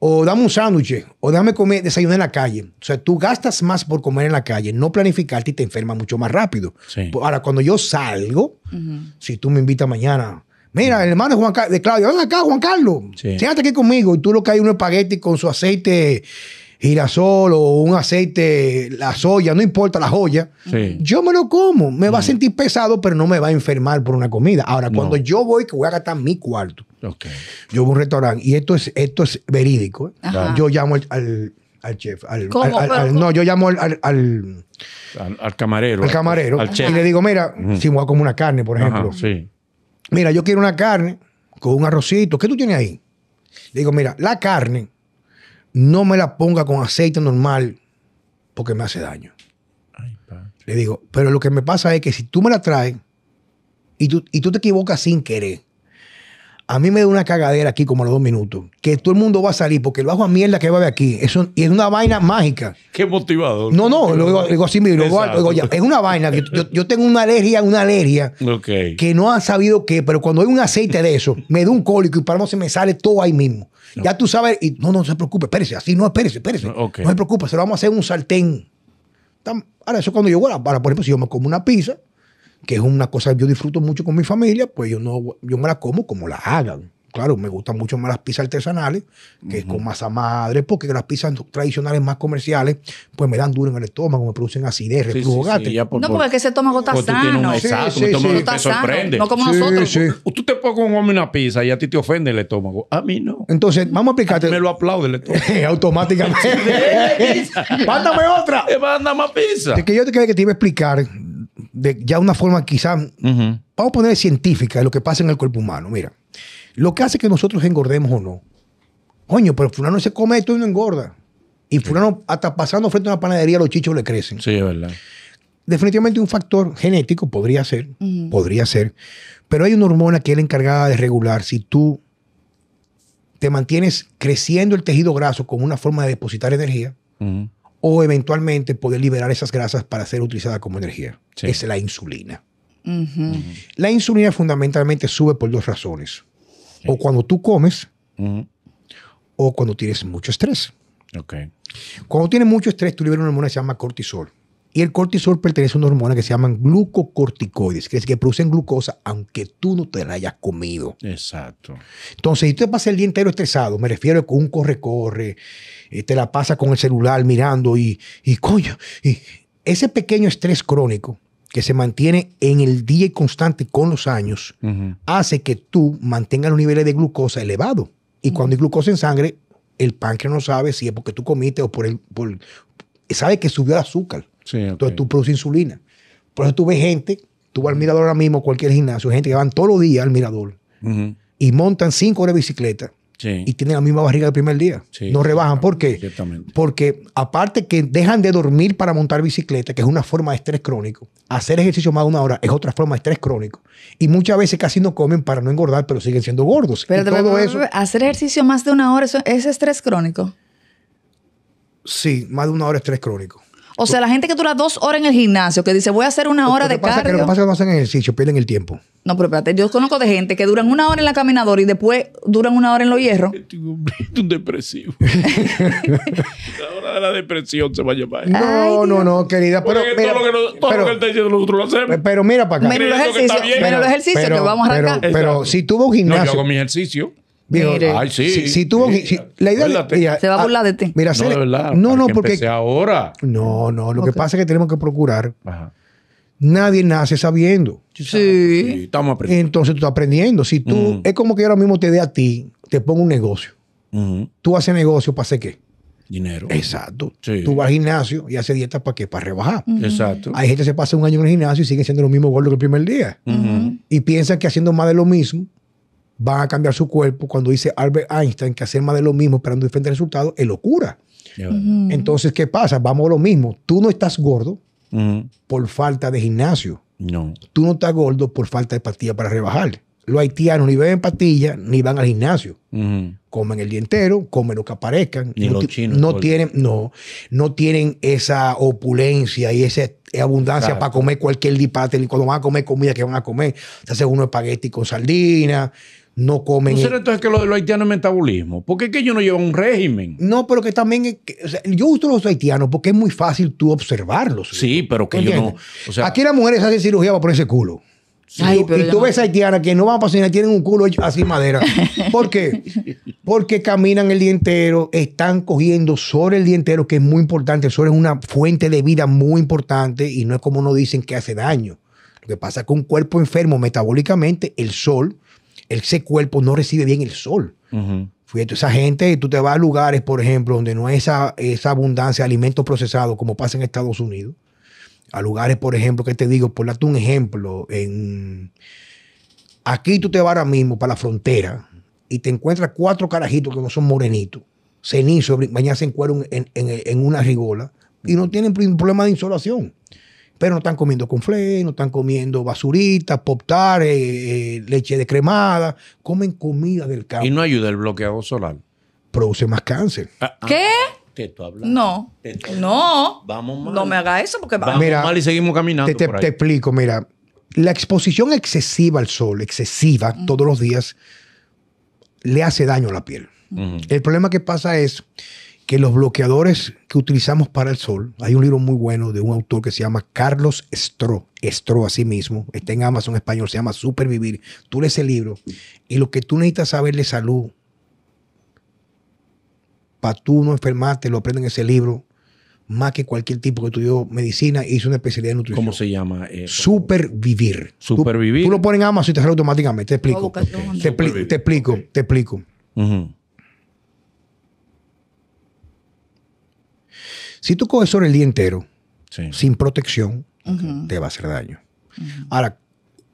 o dame un sándwich, o dame comer, desayunar en la calle. O sea, tú gastas más por comer en la calle, no planificarte y te enfermas mucho más rápido. Ahora, cuando yo salgo, si tú me invitas mañana Mira, el hermano de, Juan, de Claudio, ven acá, Juan Carlos, siéntate aquí conmigo. Y tú lo que hay, un espagueti con su aceite girasol o un aceite, la soya, no importa, la joya. Yo me lo como. Me va a mm. sentir pesado, pero no me va a enfermar por una comida. Ahora, cuando yo voy, que voy a gastar mi cuarto, yo voy a un restaurante, y esto es, esto es verídico. ¿eh? Yo llamo al, chef. Al, no, yo llamo al, al, camarero. Al camarero. Y le digo, mira, si me voy a comer una carne, por ejemplo. sí mira, yo quiero una carne con un arrocito. ¿Qué tú tienes ahí? Le digo, mira, la carne no me la ponga con aceite normal porque me hace daño. Le digo, pero lo que me pasa es que si tú me la traes y tú, y tú te equivocas sin querer, a mí me da una cagadera aquí como a los dos minutos, que todo el mundo va a salir porque lo bajo a mierda que va de aquí, y es una vaina mágica. Qué motivador. No, no, lo digo, así, es una vaina, yo, tengo una alergia, una alergia, que no han sabido qué, pero cuando hay un aceite de eso, me da un cólico y para no se me sale todo ahí mismo. Ya tú sabes, y no, no se preocupe, espérese, así no, espérese, espérese. No se preocupe, se lo vamos a hacer un sartén. Ahora, eso cuando yo, ahora, por ejemplo, si yo me como una pizza, que es una cosa que yo disfruto mucho con mi familia, pues yo, no, yo me la como como la hagan. Claro, me gustan mucho más las pizzas artesanales, que es con masa madre, porque las pizzas tradicionales más comerciales, pues me dan duro en el estómago, me producen acidez, reflujo, no, porque que ese estómago está sano. no sano No como nosotros. Tú te pones un una pizza y a ti te ofende el estómago. A mí no. Entonces, vamos a explicarte. me lo aplaude el estómago. Automáticamente. Mándame otra. más pizza. es Que yo te quería que te iba a explicar de ya una forma quizá, vamos a poner científica, de lo que pasa en el cuerpo humano. Mira, lo que hace que nosotros engordemos o no. Coño, pero fulano se come esto y no engorda. Y fulano, hasta pasando frente a una panadería, los chichos le crecen. Sí, es verdad. Definitivamente un factor genético podría ser, podría ser. Pero hay una hormona que es la encargada de regular si tú te mantienes creciendo el tejido graso como una forma de depositar energía o eventualmente poder liberar esas grasas para ser utilizada como energía. Es la insulina. La insulina fundamentalmente sube por dos razones. O cuando tú comes o cuando tienes mucho estrés. Cuando tienes mucho estrés, tú liberas una hormona que se llama cortisol. Y el cortisol pertenece a una hormona que se llaman glucocorticoides, que es que producen glucosa aunque tú no te la hayas comido. Exacto. Entonces, si tú pasas el día entero estresado, me refiero a un corre-corre, eh, te la pasa con el celular mirando y, y coño, ese pequeño estrés crónico que se mantiene en el día y constante con los años, hace que tú mantengas los niveles de glucosa elevados. Y cuando hay glucosa en sangre, el páncreas no sabe si es porque tú comiste o por el... Por, sabe que subió el azúcar. Entonces tú produces insulina. Por eso tú ves gente, tú vas al mirador ahora mismo, cualquier gimnasio, gente que van todos los días al mirador y montan cinco horas de bicicleta y tienen la misma barriga del primer día. no rebajan. ¿Por qué? Porque aparte que dejan de dormir para montar bicicleta, que es una forma de estrés crónico, hacer ejercicio más de una hora es otra forma de estrés crónico. Y muchas veces casi no comen para no engordar, pero siguen siendo gordos. Pero, y todo eso, hacer ejercicio más de una hora es estrés crónico. Sí, más de una hora es estrés crónico. O sea, la gente que dura dos horas en el gimnasio, que dice voy a hacer una hora de pasa cardio. Que lo que pasa es que no hacen ejercicio, pierden el tiempo. No, pero espérate, yo conozco de gente que duran una hora en la caminadora y después duran una hora en los hierros. un depresivo. la hora de la depresión se va a llamar. No, no, no, querida. Pero mira, que, pero, él nosotros lo hacemos. Pero, mira para acá. Menos el ejercicio, que, pero, vamos a arrancar. Pero, si tuvo un gimnasio. No, yo hago mi ejercicio sí. Si, la idea se va a burlar de ti. Mira, no, no, porque ahora. No, no, lo que pasa es que tenemos que procurar. Nadie nace sabiendo. Sí. estamos aprendiendo. Entonces tú estás aprendiendo. Si tú, mm. es como que ahora mismo te dé a ti, te pongo un negocio. Mm-hmm. Tú haces negocio para hacer qué? Dinero. Exacto. Sí. Tú vas al gimnasio y haces dietas para qué? Para rebajar. Mm-hmm. Exacto. Hay gente que se pasa un año en el gimnasio y sigue siendo lo mismo gordos que el primer día. Mm-hmm. Y piensan que haciendo más de lo mismo, van a cambiar su cuerpo. Cuando dice Albert Einstein que hacer más de lo mismo esperando diferentes resultados es locura. Entonces, ¿qué pasa? Vamos a lo mismo. Tú no estás gordo por falta de gimnasio. No. Tú no estás gordo por falta de pastillas para rebajar. Los haitianos ni beben pastillas ni van al gimnasio. Comen el día entero, comen lo que aparezcan. Ni no, los chinos, no tienen, no, no tienen esa opulencia y esa abundancia para comer cualquier disparate. Cuando van a comer comida que van a comer, se uno uno espagueti con sardinas no comen. ¿No será entonces que los, haitianos es metabolismo? ¿Por qué es que ellos no llevan un régimen? No, pero que también. yo gusto los haitianos porque es muy fácil tú observarlos. Sí, pero que yo no. Aquí las mujeres hacen cirugía para ponerse culo. Sí, y tú ves haitianas que no van a pasar tienen un culo hecho así madera. ¿Por qué? Porque caminan el día entero, están cogiendo sol el día entero, que es muy importante. El sol es una fuente de vida muy importante y no es como nos dicen que hace daño. Lo que pasa es que un cuerpo enfermo metabólicamente, el sol ese cuerpo no recibe bien el sol. Fui Fíjate, esa gente, tú te vas a lugares, por ejemplo, donde no hay esa, abundancia de alimentos procesados, como pasa en Estados Unidos. A lugares, por ejemplo, que te digo, por darte un ejemplo, en... aquí tú te vas ahora mismo para la frontera y te encuentras cuatro carajitos que no son morenitos, cenizos, mañana se encuentran en, en, una rigola y no tienen problema de insolación pero no están comiendo conflé, no están comiendo basuritas, pop leche eh, leche de leche comen comida del campo. Y no ayuda el bloqueado solar. Produce más cáncer. Ah, ah, ¿Qué? No. No. Vamos mal. No me haga eso porque vamos mal y seguimos caminando. Te, explico, mira. La exposición excesiva al sol, excesiva, todos los días, le hace daño a la piel. El problema que pasa es que los bloqueadores que utilizamos para el sol, hay un libro muy bueno de un autor que se llama Carlos Estro, Estro así mismo, está en Amazon español, se llama Supervivir. Tú lees el libro y lo que tú necesitas saber de salud, para tú no enfermarte, lo aprenden en ese libro, más que cualquier tipo que estudió medicina y hizo una especialidad en nutrición. ¿Cómo se llama? Eh, Supervivir. Supervivir. Tú, lo pones en Amazon y te sale automáticamente, te explico. te, explico te explico, Si tú coges sol el día entero, sin protección, te va a hacer daño. Ahora,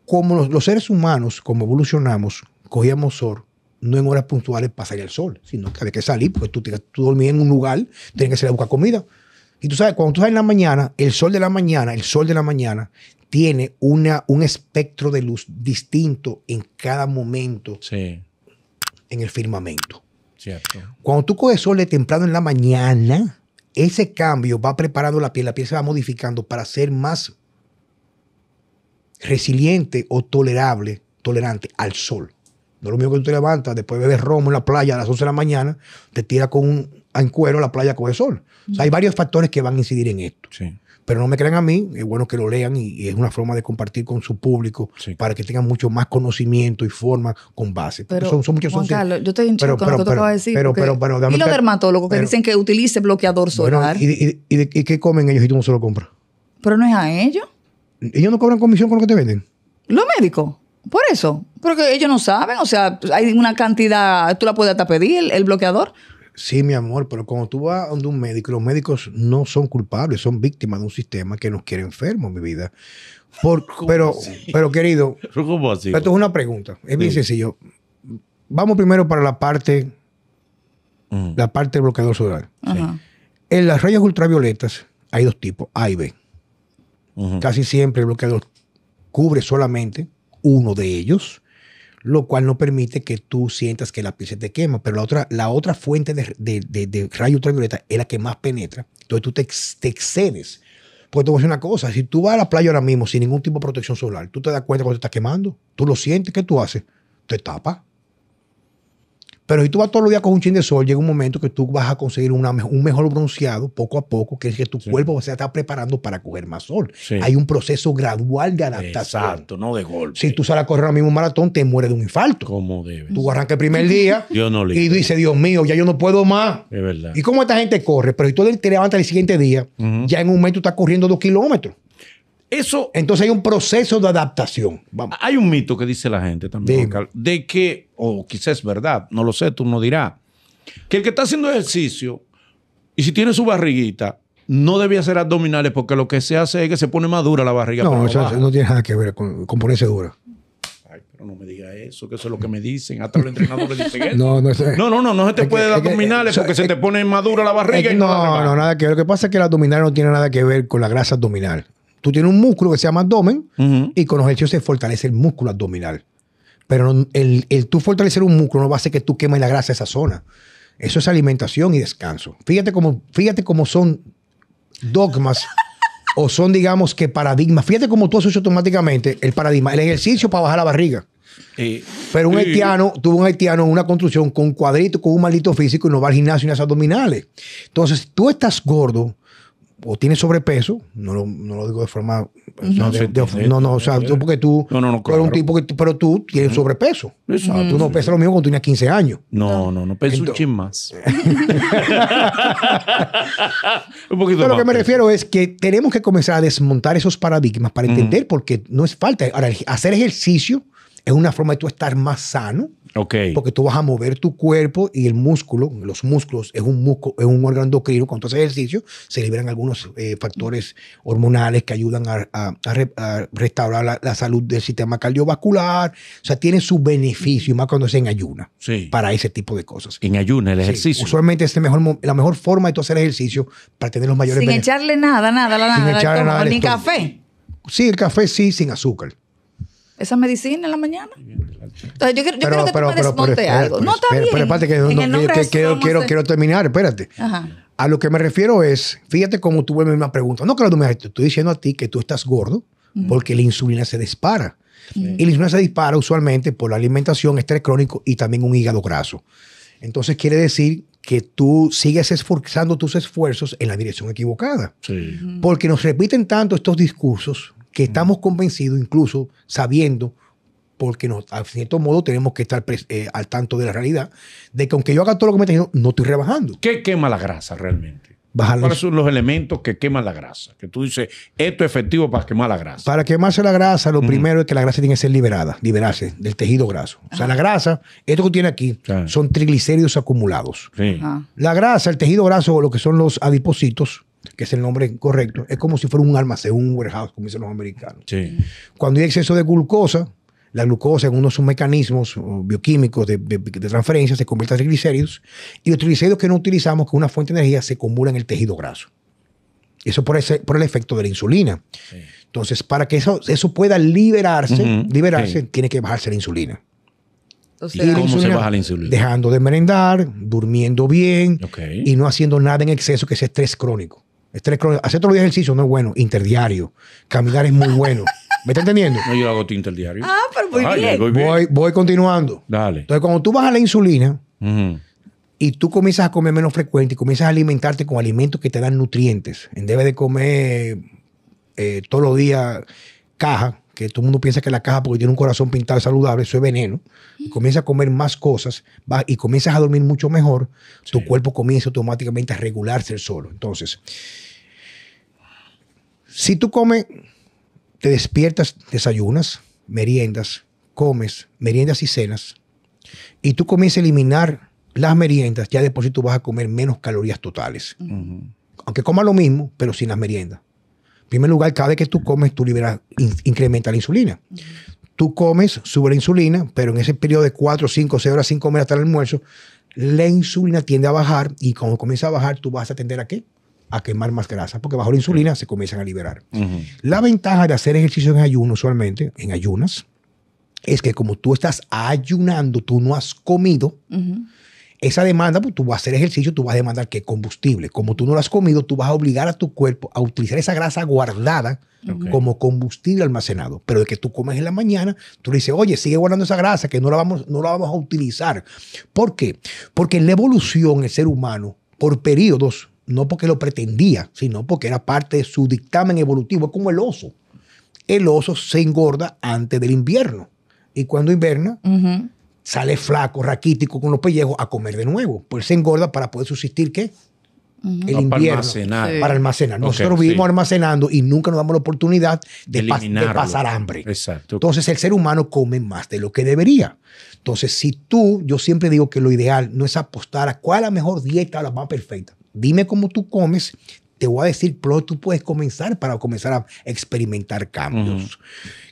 como los, seres humanos, como evolucionamos, cogíamos sol no en horas puntuales para salir al sol, sino que había que salir, porque tú, tú dormías en un lugar, tenías que salir a buscar comida. Y tú sabes, cuando tú sales en la mañana, el sol de la mañana, el sol de la mañana tiene una, un espectro de luz distinto en cada momento en el firmamento. Cuando tú coges sol de temprano en la mañana, ese cambio va preparando la piel, la piel se va modificando para ser más resiliente o tolerable, tolerante al sol. No es lo mismo que tú te levantas, después bebes romo en la playa a las 11 de la mañana, te tira con un en cuero a la playa con el sol. O sea, hay varios factores que van a incidir en esto. Pero no me crean a mí, es bueno que lo lean y, es una forma de compartir con su público para que tengan mucho más conocimiento y forma con base. Pero, son, muchos Juan Carlos, yo estoy en pero, con lo que tú acabas de decir. y los dermatólogos que dicen que utilice bloqueador solar. y, qué comen ellos y tú no se lo compras? Pero no es a ellos. Ellos no cobran comisión con lo que te venden. Los médicos. Por eso, porque ellos no saben, o sea, hay una cantidad, tú la puedes hasta pedir, el bloqueador, Sí, mi amor, pero cuando tú vas donde un médico, los médicos no son culpables, son víctimas de un sistema que nos quiere enfermos, mi vida. pero, pero querido, esto es una pregunta, es bien sencillo. Vamos primero para la parte, mm. la parte del bloqueador solar. En las rayas ultravioletas hay dos tipos, A y B. Casi siempre el bloqueador cubre solamente uno de ellos lo cual no permite que tú sientas que la piel se te quema. Pero la otra, la otra fuente de, de, de, rayo ultravioleta es la que más penetra. Entonces tú te, te excedes. Porque te voy a decir una cosa, si tú vas a la playa ahora mismo sin ningún tipo de protección solar, tú te das cuenta cuando te estás quemando, tú lo sientes, ¿qué tú haces? Te tapas. Pero si tú vas todos los días con un chin de sol, llega un momento que tú vas a conseguir un mejor bronceado poco a poco, que es que tu cuerpo se está preparando para coger más sol. Hay un proceso gradual de adaptación. Exacto, no de golpe. Si tú sales a correr ahora mismo un maratón, te mueres de un infarto. Como debe. Tú arrancas el primer día no y dices, Dios mío, ya yo no puedo más. Es verdad. ¿Y cómo esta gente corre? Pero si tú te levantas el siguiente día, ya en un momento estás corriendo dos kilómetros. Eso, Entonces hay un proceso de adaptación. Hay un mito que dice la gente también, de que, o quizás es verdad, no lo sé, tú no dirás, que el que está haciendo ejercicio y si tiene su barriguita, no debe hacer abdominales porque lo que se hace es que se pone más dura la barriga. No, no tiene nada que ver con, ponerse dura. Ay, pero no me diga eso, que eso es lo que me dicen. Hasta los entrenadores dicen dice. No, no, no, no, no, se te puede dar abdominales porque se te pone más la barriga. y no, no, nada que ver. Lo que pasa es que el abdominal no tiene nada que ver con la grasa abdominal. Tú tienes un músculo que se llama abdomen y con los ejercicios se fortalece el músculo abdominal. Pero el, tú fortalecer un músculo no va a hacer que tú quemes la grasa de esa zona. Eso es alimentación y descanso. Fíjate cómo, fíjate cómo son dogmas o son, digamos, que paradigmas. Fíjate cómo tú asocias automáticamente el paradigma, el ejercicio para bajar la barriga. Eh, Pero un haitiano, tuvo un haitiano en una construcción con un cuadrito, con un maldito físico y no va al gimnasio ni esas abdominales. Entonces, tú estás gordo o tienes sobrepeso, no lo, no lo digo de forma. No, no, o sea, eh, porque tú. No, Pero un tipo que, pero tú tienes mm. sobrepeso. Exacto. tú no pesas lo mismo cuando tenías 15 años. No, no, no. Pesas un chin más. un poquito lo que me refiero es que tenemos que comenzar a desmontar esos paradigmas para mm. entender porque por qué no es falta. Ahora, hacer ejercicio es una forma de tú estar más sano. Okay. Porque tú vas a mover tu cuerpo y el músculo, los músculos, es un músculo, es un órgano endocrino. Cuando haces ejercicio, se liberan algunos eh, factores hormonales que ayudan a, restaurar la, salud del sistema cardiovascular. O sea, tiene su beneficio, más cuando se en ayuna, sí. para ese tipo de cosas. En ayuna, el ejercicio. usualmente es la mejor forma de tú hacer ejercicio para tener los mayores Sin echarle nada, nada, la, Sin nada, echarle nada, ni café. Sí, el café sí, sin azúcar esa medicina en la mañana. Entonces, yo, quiero, que algo. no, Pero espérate, que, quiero, terminar, espérate. A lo que me refiero es, fíjate cómo tú la misma pregunta. No, claro, tú me estoy diciendo a ti que tú estás gordo porque la insulina se dispara. Y la insulina se dispara usualmente por la alimentación, estrés crónico y también un hígado graso. Entonces quiere decir que tú sigues esforzando tus esfuerzos en la dirección equivocada. Sí. Porque nos repiten tanto estos discursos que estamos convencidos, incluso sabiendo, porque a cierto modo tenemos que estar eh, al tanto de la realidad, de que aunque yo haga todo lo que me tengo, no estoy rebajando. ¿Qué quema la grasa realmente? ¿Cuáles son los elementos que queman la grasa? Que tú dices, esto es efectivo para quemar la grasa. Para quemarse la grasa, lo primero es que la grasa tiene que ser liberada, liberarse del tejido graso. O sea, la grasa, esto que tiene aquí, son triglicéridos acumulados. La grasa, el tejido graso, o lo que son los adipositos, que es el nombre correcto, es como si fuera un almacén, un warehouse, como dicen los americanos. Cuando hay exceso de glucosa, la glucosa en uno de sus mecanismos bioquímicos de, transferencia se convierte en triglicéridos y los triglicéridos que no utilizamos, que es una fuente de energía, se acumulan en el tejido graso. Eso por, ese, por el efecto de la insulina. Entonces, para que eso, eso pueda liberarse, liberarse, tiene que bajarse la insulina. y ¿Cómo se baja la insulina? Dejando de merendar, durmiendo bien y no haciendo nada en exceso, que sea estrés crónico. Este hacer todos los días ejercicio no es bueno. Interdiario. Caminar es muy bueno. ¿Me está entendiendo? No, yo hago interdiario. Ah, pero muy bien. Voy, Voy, continuando. Dale. Entonces, cuando tú vas a la insulina y tú comienzas a comer menos frecuente y comienzas a alimentarte con alimentos que te dan nutrientes, en vez de comer eh, todos los días caja, que todo el mundo piensa que la caja porque tiene un corazón pintado saludable, eso es veneno, comienzas a comer más cosas y comienzas a dormir mucho mejor, tu cuerpo comienza automáticamente a regularse el solo. Entonces, si tú comes, te despiertas, desayunas, meriendas, comes, meriendas y cenas, y tú comienzas a eliminar las meriendas, ya después tú vas a comer menos calorías totales. Aunque comas lo mismo, pero sin las meriendas. En primer lugar, cada vez que tú comes, tú liberas, incrementa la insulina. Tú comes, sube la insulina, pero en ese periodo de 4, 5, 6 horas sin comer hasta el almuerzo, la insulina tiende a bajar y cuando comienza a bajar, tú vas a tender a qué? a quemar más grasa, porque bajo la insulina se comienzan a liberar. La ventaja de hacer ejercicio en ayuno usualmente, en ayunas, es que como tú estás ayunando, tú no has comido, esa demanda, pues tú vas a hacer ejercicio, tú vas a demandar que combustible. Como tú no lo has comido, tú vas a obligar a tu cuerpo a utilizar esa grasa guardada como combustible almacenado. Pero de que tú comes en la mañana, tú le dices, oye, sigue guardando esa grasa que no la vamos, no la vamos a utilizar. ¿Por qué? Porque en la evolución, el ser humano, por periodos, no porque lo pretendía, sino porque era parte de su dictamen evolutivo, como el oso. El oso se engorda antes del invierno y cuando inverna sale flaco, raquítico, con los pellejos a comer de nuevo. Pues se engorda para poder subsistir, ¿qué? El invierno. Para almacenar. Para almacenar. Nosotros vivimos almacenando y nunca nos damos la oportunidad de, pasar hambre. Exacto. Entonces el ser humano come más de lo que debería. Entonces, si tú, yo siempre digo que lo ideal no es apostar a cuál es la mejor dieta o la más perfecta. Dime cómo tú comes, te voy a decir pero tú puedes comenzar para comenzar a experimentar cambios.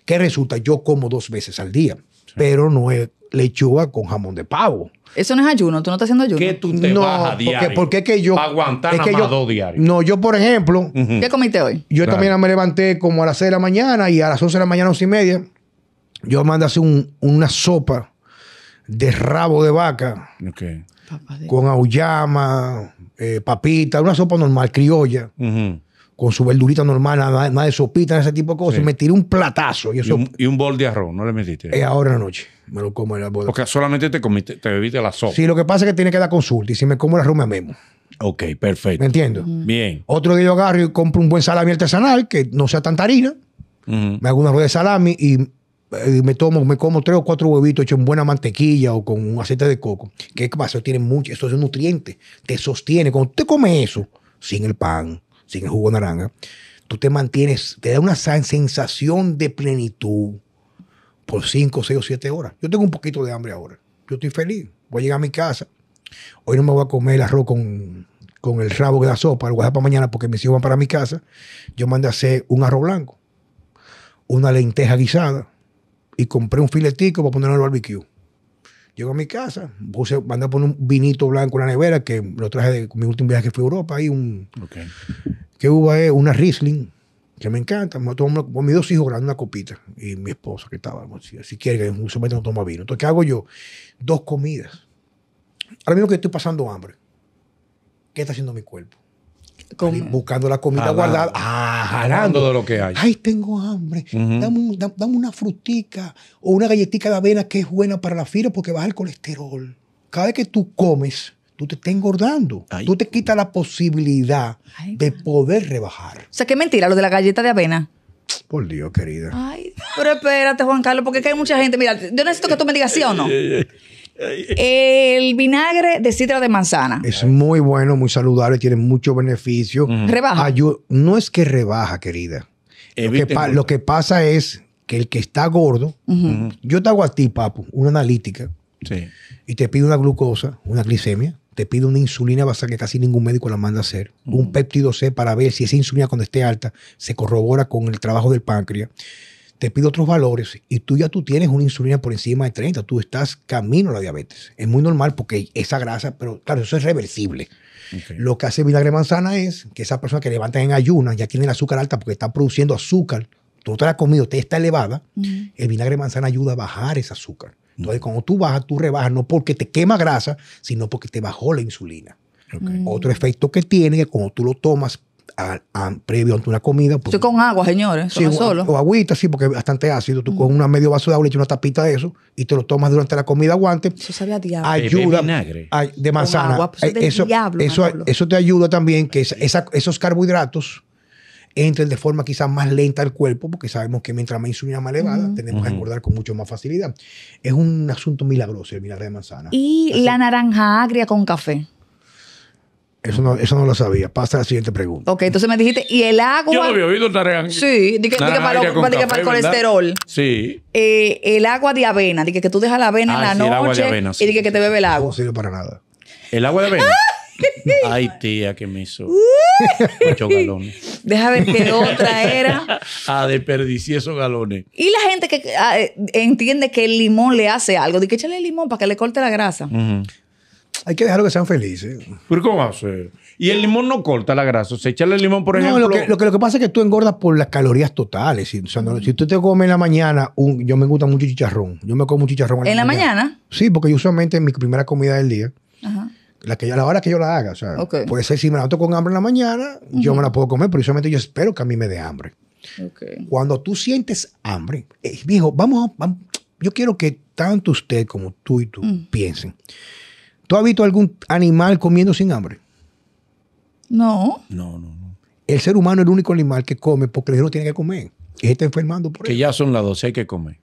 ¿Qué resulta? Yo como dos veces al día, pero no es lechuga con jamón de pavo. Eso no es ayuno, tú no estás haciendo ayuno. ¿Qué tú te no, diario? Porque, porque que yo... Aguantar es que dos diarios. No, yo por ejemplo... ¿Qué comiste hoy? Yo también me levanté como a las 6 de la mañana y a las 11 de la mañana, 11 y media, yo mandé a hacer una sopa de rabo de vaca. Con auyama, eh, papita, una sopa normal, criolla. Con su verdurita normal, nada, de sopita, ese tipo de cosas. Y me tiré un platazo. Y, un, bol de arroz, ¿no le metiste? Eh, ahora en la noche. Me lo como en la Porque solamente te, comiste, te bebiste la sopa. Sí, lo que pasa es que tiene que dar consulta. Y si me como el arroz, me amemos. Ok, perfecto. ¿Me entiendo? Bien. Otro día yo agarro y compro un buen salami artesanal, que no sea tanta harina. Me hago una rueda de salami y eh, me tomo, me como tres o cuatro huevitos hechos en buena mantequilla o con un aceite de coco. ¿Qué pasa? Tiene mucho, eso es un nutriente, te sostiene. Cuando te comes eso, sin el pan, sin el jugo de naranja, tú te mantienes, te da una sensación de plenitud por cinco, seis o siete horas. Yo tengo un poquito de hambre ahora. Yo estoy feliz. Voy a llegar a mi casa. Hoy no me voy a comer el arroz con, el rabo de la sopa, lo voy a para mañana porque mis hijos van para mi casa. Yo mandé a hacer un arroz blanco, una lenteja guisada, y compré un filetico para ponerlo en el barbecue. Llego a mi casa, puse, mandé a poner un vinito blanco en la nevera, que lo traje de mi último viaje que fue a Europa, ahí un... Okay. ¿Qué es? Una Riesling, que me encanta. Me tomo, con mis dos hijos grandes una copita, y mi esposa que estaba, pues, si, quiere que no toma vino. Entonces, ¿qué hago yo? Dos comidas. Ahora mismo que estoy pasando hambre, ¿qué está haciendo mi cuerpo? buscando la comida guardada, ah, ah jalando de lo que hay. Ay, tengo hambre, dame, una frutica o una galletita de avena que es buena para la fibra porque baja el colesterol. Cada vez que tú comes, tú te estás engordando. Tú te quitas la posibilidad de poder rebajar. O sea, qué mentira lo de la galleta de avena. Por Dios, querida. Ay, pero espérate, Juan Carlos, porque hay mucha gente. Mira, yo necesito que tú me digas sí o no. El vinagre de citra de manzana. Es muy bueno, muy saludable, tiene mucho beneficio. Rebaja. no es que rebaja, querida. Lo que, pasa es que el que está gordo, yo te hago a ti, papu, una analítica. Y te pido una glucosa, una glicemia, te pido una insulina basada que casi ningún médico la manda a hacer, un péptido C para ver si esa insulina cuando esté alta se corrobora con el trabajo del páncreas te pide otros valores y tú ya tú tienes una insulina por encima de 30, tú estás camino a la diabetes. Es muy normal porque esa grasa, pero claro, eso es reversible. Lo que hace el vinagre manzana es que esa persona que levanta en ayunas ya tiene el azúcar alta porque está produciendo azúcar, tú no te la has comido, te está elevada, el vinagre manzana ayuda a bajar ese azúcar. Entonces, cuando tú bajas, tú rebajas, no porque te quema grasa, sino porque te bajó la insulina. Mm. Otro efecto que tiene es que cuando tú lo tomas previo a, previo una comida. Pues, con agua, señores. O agüita, sí, porque es bastante ácido. Tú mm. con una medio vaso de agua le echas una tapita de eso y te lo tomas durante la comida, aguante. Ayuda. de manzana. eso, te ayuda también que esos carbohidratos entren de forma quizás más lenta al cuerpo, porque sabemos que mientras más insulina más elevada, tenemos que acordar con mucho más facilidad. Es un asunto milagroso el vinagre de manzana. Y la naranja agria con café. Eso no, eso no lo sabía. Pasa a la siguiente pregunta. Ok, entonces me dijiste, ¿y el agua? Yo lo había oído, Tarean. Sí, dije, para, para, el colesterol. Sí. Eh, el agua de avena. Dije que tú dejas la avena en ah, la noche. de y dije que te bebe el agua. No sirve para nada. ¿El agua de avena? Ay, tía, que me hizo ocho galones. Deja ver qué otra era. Ah, desperdicié esos galones. Y la gente que ah, eh, entiende que el limón le hace algo. Dije, échale el limón para que le corte la grasa. Ajá. Hay que dejarlo que sean felices. ¿Pero cómo hace? Y el limón no corta la grasa. ¿Se echa el limón, por ejemplo. No, lo que, lo que, pasa es que tú engordas por las calorías totales. si tú te comes en la mañana, un, yo me gusta mucho chicharrón. Yo me como chicharrón. ¿En la mañana? Sí, porque yo usualmente mi primera comida del día. la que yo, la hora que yo la haga. O sea, si me la con hambre en la mañana, yo me la puedo comer, pero usualmente yo espero que a mí me dé hambre. Cuando tú sientes hambre, viejo, eh, vamos, yo quiero que tanto usted como tú y tú mm. piensen. ¿Tú has visto algún animal comiendo sin hambre? No. No, no, no. El ser humano es el único animal que come porque el no tiene que comer. Y está enfermando por Que ya son las 12, hay que comer.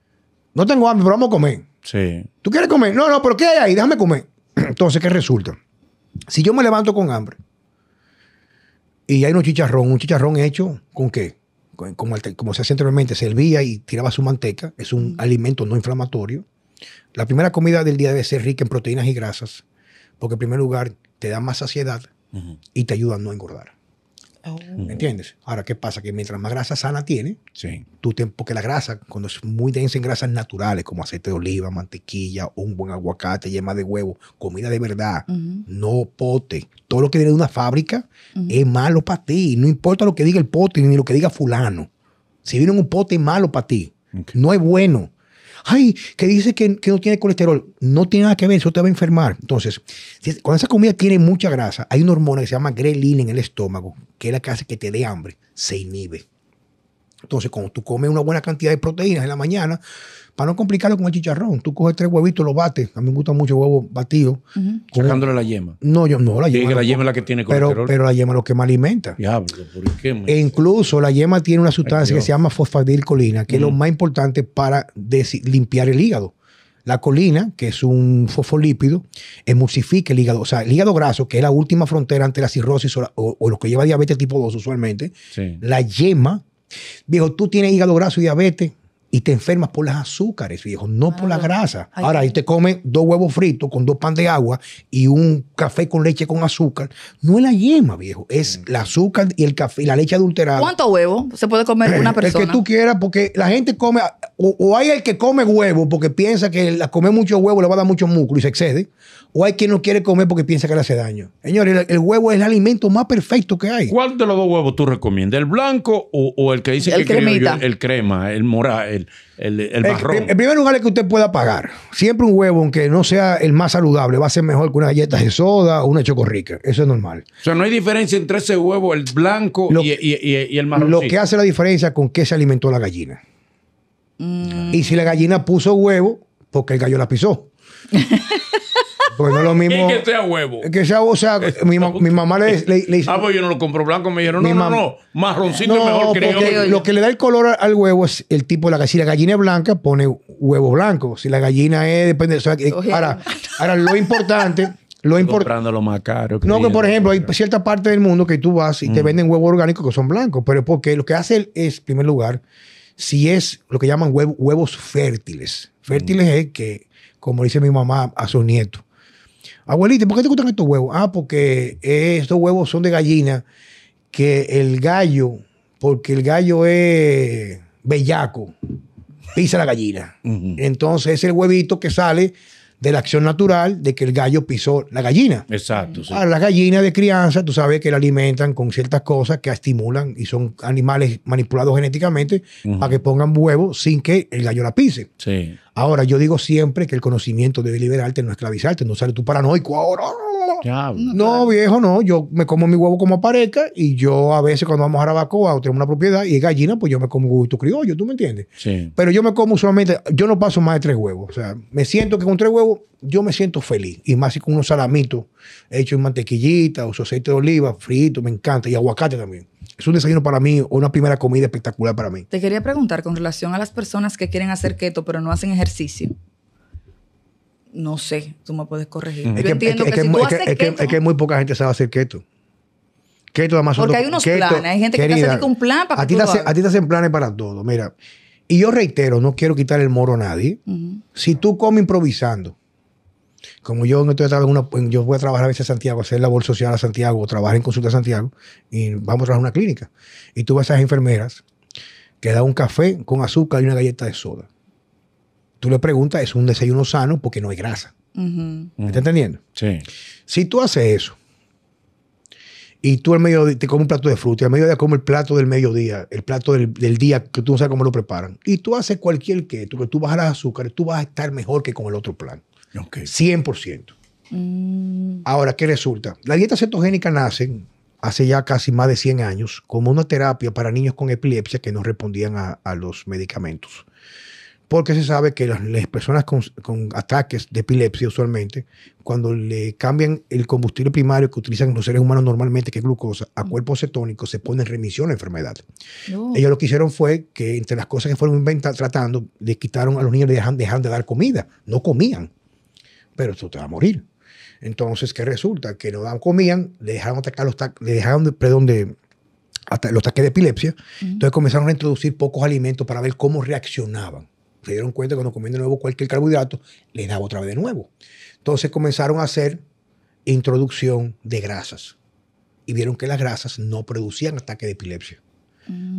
No tengo hambre, pero vamos a comer. Sí. ¿Tú quieres comer? No, no, pero ¿qué hay ahí? Déjame comer. Entonces, ¿qué resulta? Si yo me levanto con hambre y hay un chicharrón, un chicharrón hecho con qué? como, se hacía anteriormente, servía y tiraba su manteca. Es un mm. alimento no inflamatorio. La primera comida del día debe ser rica en proteínas y grasas. Porque en primer lugar te da más saciedad y te ayuda a no engordar. Oh. entiendes? Ahora, ¿qué pasa? Que mientras más grasa sana tiene, sí. la grasa, cuando es muy densa en grasas naturales, como aceite de oliva, mantequilla, un buen aguacate, yema de huevo, comida de verdad, no pote. Todo lo que viene de una fábrica es malo para ti. No importa lo que diga el pote ni lo que diga fulano. Si viene un pote, es malo para ti. No es bueno ay, que dice que, no tiene colesterol. No tiene nada que ver, eso te va a enfermar. Entonces, cuando esa comida tiene mucha grasa, hay un hormona que se llama grelina en el estómago, que es la que hace que te dé hambre, se inhibe. Entonces, cuando tú comes una buena cantidad de proteínas en la mañana, para no complicarlo con el chicharrón, tú coges tres huevitos, los bates. A mí me gusta mucho huevo batido. Uh la yema. No, yo no, la yema. Que la yema es la que tiene colesterol. Pero, pero la yema es lo que más alimenta. Diablo, ¿por qué? E incluso la yema tiene una sustancia que se llama fosfadilcolina, que es lo más importante para limpiar el hígado. La colina, que es un fosfolípido, emulsifica el hígado. O sea, el hígado graso, que es la última frontera ante la cirrosis o, lo que lleva diabetes tipo 2 usualmente, la yema Viejo, tú tienes hígado graso y diabetes y te enfermas por las azúcares, viejo, no por la ah, grasa. Ahora, y te comes dos huevos fritos con dos pan de agua y un café con leche con azúcar, no es la yema, viejo, es mm. el azúcar y el café la leche adulterada. ¿Cuántos huevos se puede comer una persona? El que tú quieras, porque la gente come, o, hay el que come huevo porque piensa que la comer mucho huevo le va a dar mucho músculo y se excede, o hay quien no quiere comer porque piensa que le hace daño. Señores, el, huevo es el alimento más perfecto que hay. ¿Cuál de los dos huevos tú recomiendas? ¿El blanco o, el que dice que el crema, el mora, el, marrón? El, primer lugar es que usted pueda pagar. Siempre un huevo, aunque no sea el más saludable, va a ser mejor que unas galletas de soda o una chocorrica. Eso es normal. O sea, no hay diferencia entre ese huevo, el blanco y, el marrón. Lo que hace la diferencia con qué se alimentó la gallina. Y si la gallina puso huevo, porque el gallo la pisó. Pues no es lo mismo. que sea huevo. o sea, mi, mamá le, le, Ah, pues yo no lo compro blanco. Me dijeron, no, no, no, marroncito es mejor creo. Lo que le da el color al huevo es el tipo de la gallina. Si la gallina es blanca, pone huevo blanco. Si la gallina es, depende. ahora, lo importante. Lo importante. lo más caro. No, que por ejemplo, hay cierta parte del mundo que tú vas y te mm. venden huevos orgánicos que son blancos. Pero porque lo que hace es, en primer lugar, si es lo que llaman huevos fértiles. Fértiles mm. es que, como dice mi mamá a su nieto, Abuelita, ¿por qué te gustan estos huevos? Ah, porque estos huevos son de gallina, que el gallo, porque el gallo es bellaco, pisa la gallina. Entonces es el huevito que sale de la acción natural de que el gallo pisó la gallina. Exacto. La A las de crianza, tú sabes que la alimentan con ciertas cosas que estimulan y son animales manipulados genéticamente para que pongan huevos sin que el gallo la pise. Sí. Ahora, yo digo siempre que el conocimiento debe liberarte, no esclavizarte, no sale tú paranoico no, viejo, no. Yo me como mi huevo como pareja, y yo a veces cuando vamos a Arabacoa o tenemos una propiedad y es gallina, pues yo me como huevito criollo, ¿tú me entiendes? Sí. Pero yo me como solamente, yo no paso más de tres huevos. O sea, me siento que con tres huevos yo me siento feliz. Y más si con unos salamitos hechos en mantequillita o aceite de oliva frito, me encanta. Y aguacate también es un desayuno para mí, una primera comida espectacular para mí. Te quería preguntar con relación a las personas que quieren hacer keto pero no hacen ejercicio. No sé, tú me puedes corregir. Es que, muy poca gente sabe hacer keto. Keto además Porque hay unos planes, hay gente que te hace un plan para a ti, te a hacen planes para todo, mira. Y yo reitero, no quiero quitar el moro a nadie. Si tú comes improvisando, como yo, yo voy a trabajar a veces a Santiago, hacer labor social a Santiago, o trabajar en consulta a Santiago, y vamos a trabajar en una clínica. Y tú vas a esas enfermeras que da un café con azúcar y una galleta de soda. Tú le preguntas, es un desayuno sano porque no hay grasa. ¿Me estás entendiendo? Sí. Si tú haces eso, y tú al mediodía te comes un plato de fruta, y al mediodía comes el plato del mediodía, el plato del, día que tú no sabes cómo lo preparan, y tú haces cualquier que, tú, que tú bajas azúcar, tú vas a estar mejor que con el otro plan. 100%. Ahora, ¿qué resulta? La dieta cetogénica nace hace ya casi más de 100 años como una terapia para niños con epilepsia que no respondían a, los medicamentos. Porque se sabe que las, personas con, ataques de epilepsia usualmente, cuando le cambian el combustible primario que utilizan los seres humanos normalmente, que es glucosa, a cuerpos cetónicos, se pone en remisión la enfermedad. Oh. Ellos lo que hicieron fue que entre las cosas que fueron tratando, le quitaron a los niños, le dejan, de dar comida, no comían pero esto te va a morir. Entonces, ¿qué resulta? Que no dan, comían, le dejaron atacar los los ataques de epilepsia. Entonces comenzaron a introducir pocos alimentos para ver cómo reaccionaban. Se dieron cuenta que cuando comían de nuevo cualquier carbohidrato, les daba otra vez de nuevo. Entonces comenzaron a hacer introducción de grasas y vieron que las grasas no producían ataques de epilepsia.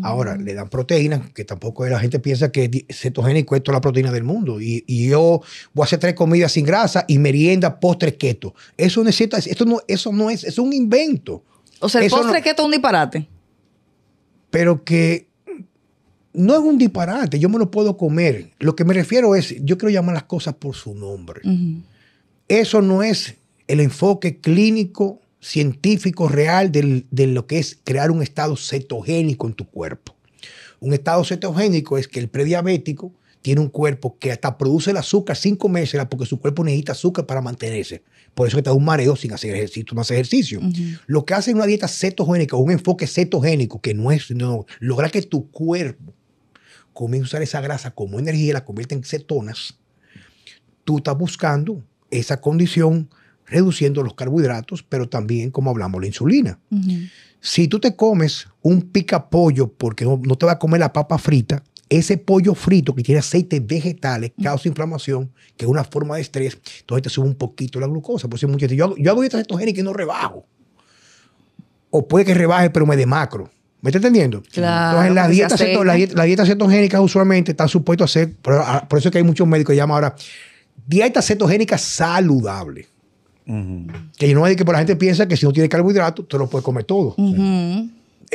Ahora, le dan proteína que tampoco la gente piensa que cetogénico es toda la proteína del mundo. Y, yo voy a hacer tres comidas sin grasa y merienda postre keto. Eso necesita, esto no, eso no es, es un invento. O sea, el postre keto es un disparate. Pero que no es un disparate, yo me lo puedo comer. Lo que me refiero es, yo quiero llamar las cosas por su nombre. Eso no es el enfoque clínico científico real de lo que es crear un estado cetogénico en tu cuerpo. Un estado cetogénico es que el prediabético tiene un cuerpo que hasta produce el azúcar sin comérsela porque su cuerpo necesita azúcar para mantenerse. Por eso está un mareo sin hacer ejercicio, no ejercicio. Lo que hace una dieta cetogénica, un enfoque cetogénico, que no es, no, lograr que tu cuerpo comience a usar esa grasa como energía, y la convierte en cetonas, tú estás buscando esa condición reduciendo los carbohidratos, pero también, como hablamos, la insulina. Si tú te comes un pica pollo porque no, te va a comer la papa frita, ese pollo frito que tiene aceites vegetales causa inflamación, que es una forma de estrés, entonces te sube un poquito la glucosa. Por eso muchachos, yo hago, yo hago y no rebajo. O puede que rebaje, pero me demacro. ¿Me está entendiendo? Claro. Entonces, las la dieta, cetogénica usualmente está supuesto a ser, por, por, eso es que hay muchos médicos que llaman ahora dieta cetogénica saludable. Que no hay que la gente piensa que si no tiene carbohidrato te lo puedes comer todo.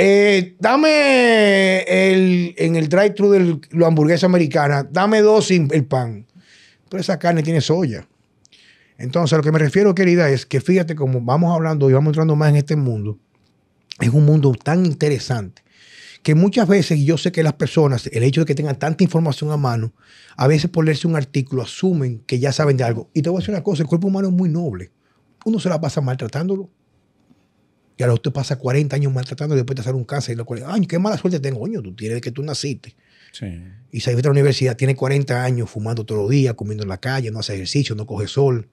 Eh, dame el, en el drive-thru de la hamburguesa americana, dame dos sin el pan. Pero esa carne tiene soya. Entonces, a lo que me refiero, querida, es que fíjate como vamos hablando y vamos entrando más en este mundo. Es un mundo tan interesante que muchas veces, yo sé que las personas, el hecho de que tengan tanta información a mano, a veces por leerse un artículo asumen que ya saben de algo. Y te voy a decir una cosa, el cuerpo humano es muy noble uno se la pasa maltratándolo. Y a lo usted pasa 40 años maltratándolo y después te sale un cáncer. Y cual ay, qué mala suerte tengo, coño, tú tienes que tú naciste. Sí. Y saliste a la universidad, tiene 40 años fumando todos los días, comiendo en la calle, no hace ejercicio, no coge sol.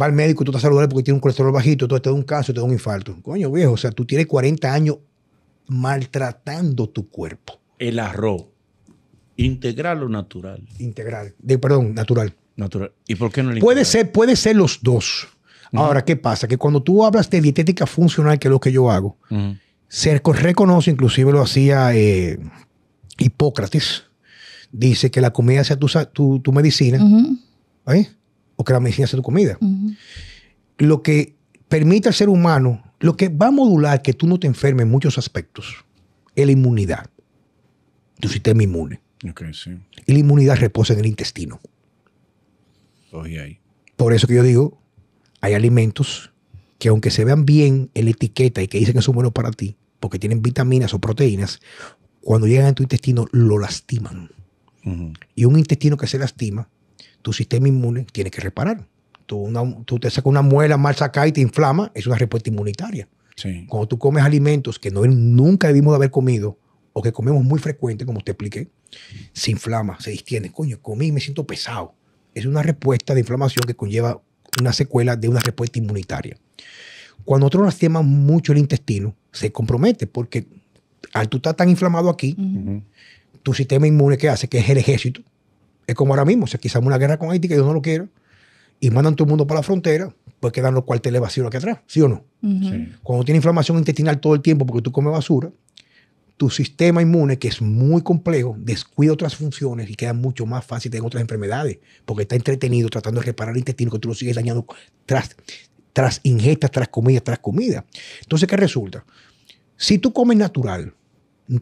Va al médico, y tú estás saludable porque tiene un colesterol bajito, entonces te da un caso, te da un infarto. Coño, viejo, o sea, tú tienes 40 años maltratando tu cuerpo. El arroz. Integral o natural. Integral. perdón, natural. Natural. ¿Y por qué no le Puede ser, puede ser los dos. Ahora, ¿qué pasa? Que cuando tú hablas de dietética funcional, que es lo que yo hago, cerco se reconoce, inclusive lo hacía eh, Hipócrates, dice que la comida sea tu, tu, medicina, ¿eh? o que la medicina sea tu comida. Lo que permite al ser humano, lo que va a modular que tú no te enfermes en muchos aspectos, es la inmunidad, tu sistema inmune. Y la inmunidad reposa en el intestino. Por eso que yo digo hay alimentos que aunque se vean bien en la etiqueta y que dicen que son buenos para ti, porque tienen vitaminas o proteínas, cuando llegan a tu intestino lo lastiman. Y un intestino que se lastima, tu sistema inmune tiene que reparar. Tú, te sacas una muela mal sacada y te inflama, es una respuesta inmunitaria. Cuando tú comes alimentos que no, nunca debimos de haber comido o que comemos muy frecuente, como te expliqué, se inflama, se distiende. Coño, comí y me siento pesado. Es una respuesta de inflamación que conlleva una secuela de una respuesta inmunitaria. Cuando nosotros lastiman mucho el intestino, se compromete porque al tú estás tan inflamado aquí, tu sistema inmune que hace, que es el ejército, es como ahora mismo, o sea, quizás una guerra con Haití que yo no lo quiero, y mandan todo el mundo para la frontera, pues quedan los cuarteles vacíos aquí atrás, ¿sí o no? Cuando tiene inflamación intestinal todo el tiempo porque tú comes basura, tu sistema inmune, que es muy complejo, descuida otras funciones y queda mucho más fácil tener otras enfermedades, porque está entretenido tratando de reparar el intestino que tú lo sigues dañando tras, tras ingestas, tras comida, tras comida. Entonces, ¿qué resulta? Si tú comes natural,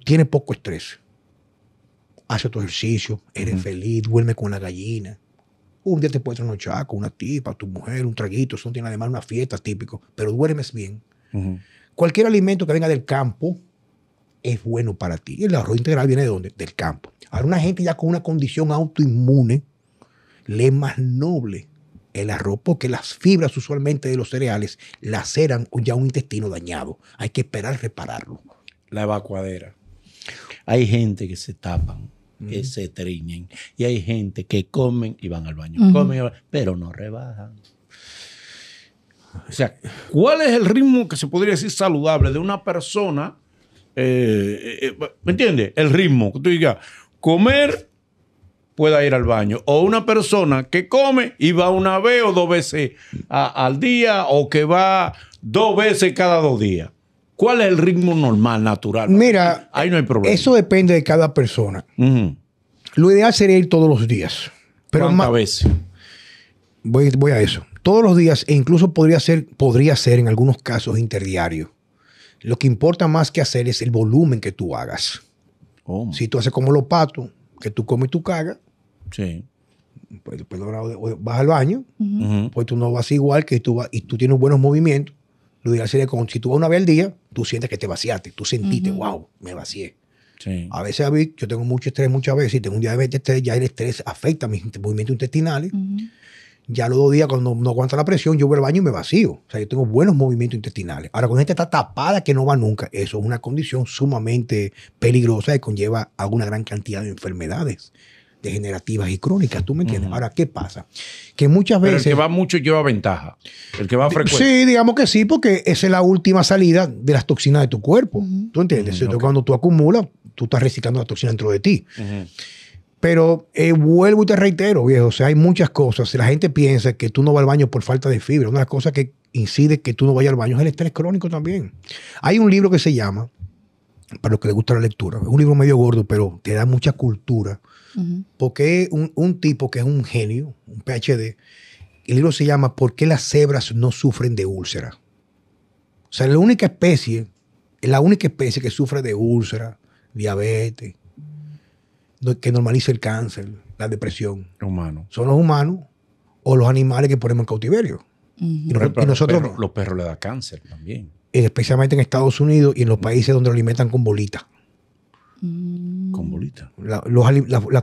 tienes poco estrés, haces tu ejercicio, eres feliz, duerme con la gallina. Un día te puedes un con una tipa, tu mujer, un traguito, eso tiene además una fiesta típico, pero duermes bien. Cualquier alimento que venga del campo, es bueno para ti. El arroz integral viene de dónde? Del campo. Ahora, una gente ya con una condición autoinmune le es más noble el arroz porque las fibras usualmente de los cereales laceran ya un intestino dañado. Hay que esperar repararlo. La evacuadera. Hay gente que se tapan, que se triñen y hay gente que comen y van al baño, comen, pero no rebajan. O sea, ¿cuál es el ritmo que se podría decir saludable de una persona eh, eh, eh, ¿me entiendes? El ritmo. Que tú digas, comer, pueda ir al baño. O una persona que come y va una vez o dos veces al día o que va dos veces cada dos días. ¿Cuál es el ritmo normal, natural? Mira, ahí no hay problema. Eso depende de cada persona. Lo ideal sería ir todos los días. Pero a veces? Voy, voy a eso. Todos los días, e incluso podría ser, podría ser en algunos casos interdiario. Lo que importa más que hacer es el volumen que tú hagas. Oh. Si tú haces como los patos, que tú comes y tú cagas, sí. pues, pues vas al baño, pues tú no vas igual que tú vas, y tú tienes buenos movimientos. Lo ideal sería que si tú vas una vez al día, tú sientes que te vaciaste, tú sentiste, wow, me vacié. Sí. A veces, yo tengo mucho estrés muchas veces y tengo un día de estrés, ya el estrés afecta mis movimientos intestinales ya los dos días cuando no aguanta la presión, yo voy al baño y me vacío. O sea, yo tengo buenos movimientos intestinales. Ahora, con gente está tapada que no va nunca, eso es una condición sumamente peligrosa y conlleva a una gran cantidad de enfermedades degenerativas y crónicas, ¿tú me entiendes? Ahora, ¿qué pasa? Que muchas veces... el que va mucho lleva ventaja. El que va frecuente. Sí, digamos que sí, porque esa es la última salida de las toxinas de tu cuerpo. ¿Tú entiendes? Mm, cuando tú acumulas, tú estás reciclando la toxina dentro de ti. Pero eh, vuelvo y te reitero, viejo, o sea, hay muchas cosas. Si la gente piensa que tú no vas al baño por falta de fibra, una de las cosas que incide que tú no vayas al baño es el estrés crónico también. Hay un libro que se llama, para los que les gusta la lectura, es un libro medio gordo, pero te da mucha cultura, porque un, un tipo que es un genio, un PhD, el libro se llama ¿Por qué las cebras no sufren de úlceras? O sea, la única especie, la única especie que sufre de úlcera, diabetes, que normalice el cáncer, la depresión. Humano. Son los humanos o los animales que ponemos en cautiverio. y, nosotros... Los perros, le da cáncer también. Eh, especialmente en Estados Unidos y en los países donde lo alimentan con bolitas. Mm. Con bolitas. La,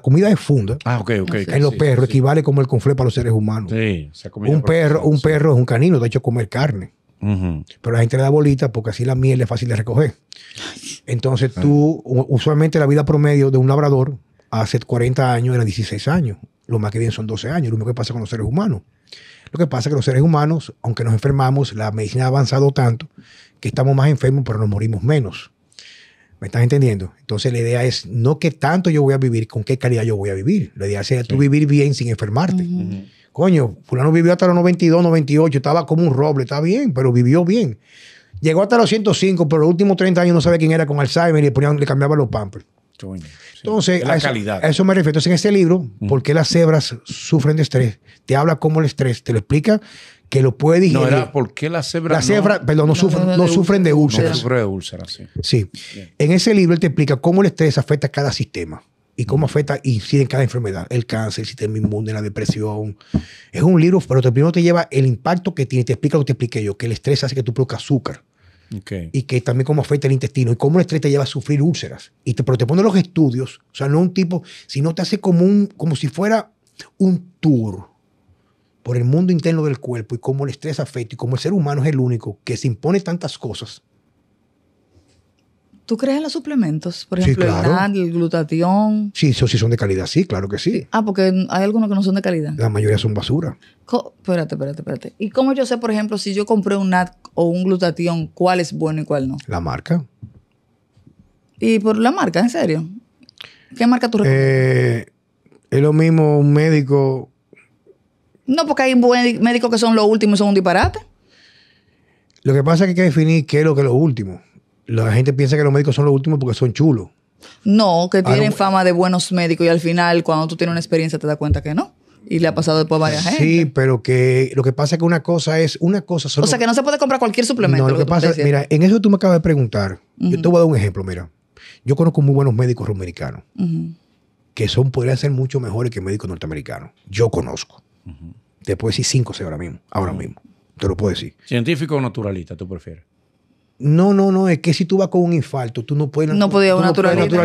comida es funda ah, okay, okay, en los perros equivale como el confle para los seres humanos. Sí. un perro, un perro es un canino, de hecho comer carne. Pero la gente le da bolita porque así la miel es fácil de recoger. Entonces tú, usualmente la vida promedio de un labrador hace 40 años era 16 años. Lo más que bien son 12 años, lo mismo que pasa con los seres humanos. Lo que pasa es que los seres humanos, aunque nos enfermamos, la medicina ha avanzado tanto que estamos más enfermos, pero nos morimos menos. ¿Me estás entendiendo? Entonces la idea es no qué tanto yo voy a vivir, con qué calidad yo voy a vivir. La idea es tú vivir bien sin enfermarte coño, fulano vivió hasta los 92, 98, estaba como un roble, está bien, pero vivió bien. Llegó hasta los 105, pero los últimos 30 años no sabía quién era con Alzheimer y le, ponían, cambiaban los pampers. Entonces, a, eso, me refiero. Entonces, en ese libro, ¿por qué las cebras sufren de estrés? Te habla cómo el estrés, te lo explica que lo puede digerir. No, era ¿Por las cebras. Las cebras, no, perdón, no, sufren, no, sufren de úlceras. No sufren de úlceras, sí. En ese libro él te explica cómo el estrés afecta a cada sistema y cómo afecta y incide en cada enfermedad. El cáncer, el sistema inmune, la depresión. Es un libro, pero primero te lleva el impacto que tiene, te explica lo que te expliqué yo, que el estrés hace que tú produzcas azúcar. Y que también cómo afecta el intestino y cómo el estrés te lleva a sufrir úlceras. Y pero te pone los estudios, o sea, no un tipo, sino te hace como, un, como si fuera un tour por el mundo interno del cuerpo y cómo el estrés afecta y cómo el ser humano es el único que se impone tantas cosas ¿Tú crees en los suplementos? Por ejemplo, el NAD, el, glutatión. Sí, eso sí son de calidad, sí, claro que sí. Ah, porque hay algunos que no son de calidad. La mayoría son basura. espérate, espérate, espérate. ¿Y cómo yo sé, por ejemplo, si yo compré un NAD o un glutatión, cuál es bueno y cuál no? La marca. ¿Y por la marca, en serio? ¿Qué marca tú recomiendas? Eh, es lo mismo un médico. No, porque hay médicos que son los últimos y son un disparate. Lo que pasa es que hay que definir qué es lo que es lo último la gente piensa que los médicos son los últimos porque son chulos. No, que tienen fama de buenos médicos y al final cuando tú tienes una experiencia te das cuenta que no. Y le ha pasado después a varias sí, Sí, pero que lo que pasa es que una cosa es una cosa solo. O sea, que no se puede comprar cualquier suplemento. No, lo, que, pasa es, mira, en eso tú me acabas de preguntar. Yo te voy a dar un ejemplo, mira. Yo conozco muy buenos médicos americanos que son, podrían ser mucho mejores que médicos norteamericanos. Yo conozco. Te puedo decir cinco, ahora mismo. Ahora mismo. Te lo puedo decir. ¿Científico o naturalista tú prefieres? No, no, no, es que si tú vas con un infarto, tú no puedes. No podía un naturalista.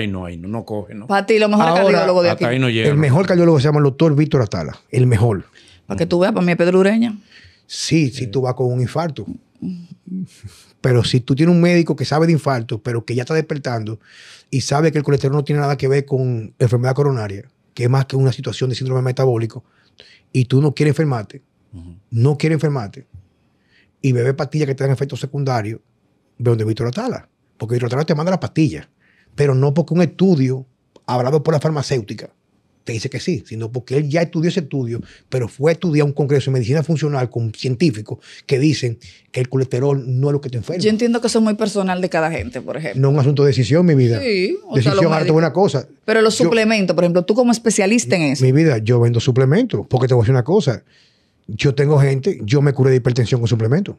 No no, no, no coge, Para ti, lo mejor cardiólogo de aquí. el mejor cardiólogo se llama el doctor Víctor Atala, el mejor. Para que tú veas, para mí es Pedro Ureña. Sí, si tú vas con un infarto. Pero si tú tienes un médico que sabe de infarto, pero que ya está despertando y sabe que el colesterol no tiene nada que ver con enfermedad coronaria, que es más que una situación de síndrome metabólico, y tú no quieres enfermarte, no quieres enfermarte, y bebe pastillas que te dan efectos secundarios, ve donde tala. Porque Atala te manda las pastillas. Pero no porque un estudio hablado por la farmacéutica te dice que sí, sino porque él ya estudió ese estudio, pero fue a estudiar un congreso de medicina funcional con científicos que dicen que el colesterol no es lo que te enferma. Yo entiendo que eso es muy personal de cada gente, por ejemplo. No es un asunto de decisión, mi vida. Sí, o decisión una cosa. Pero los suplementos, por ejemplo, tú como especialista en eso. Mi vida, yo vendo suplementos, porque te voy a decir una cosa. Yo tengo gente, yo me curé de hipertensión con suplemento.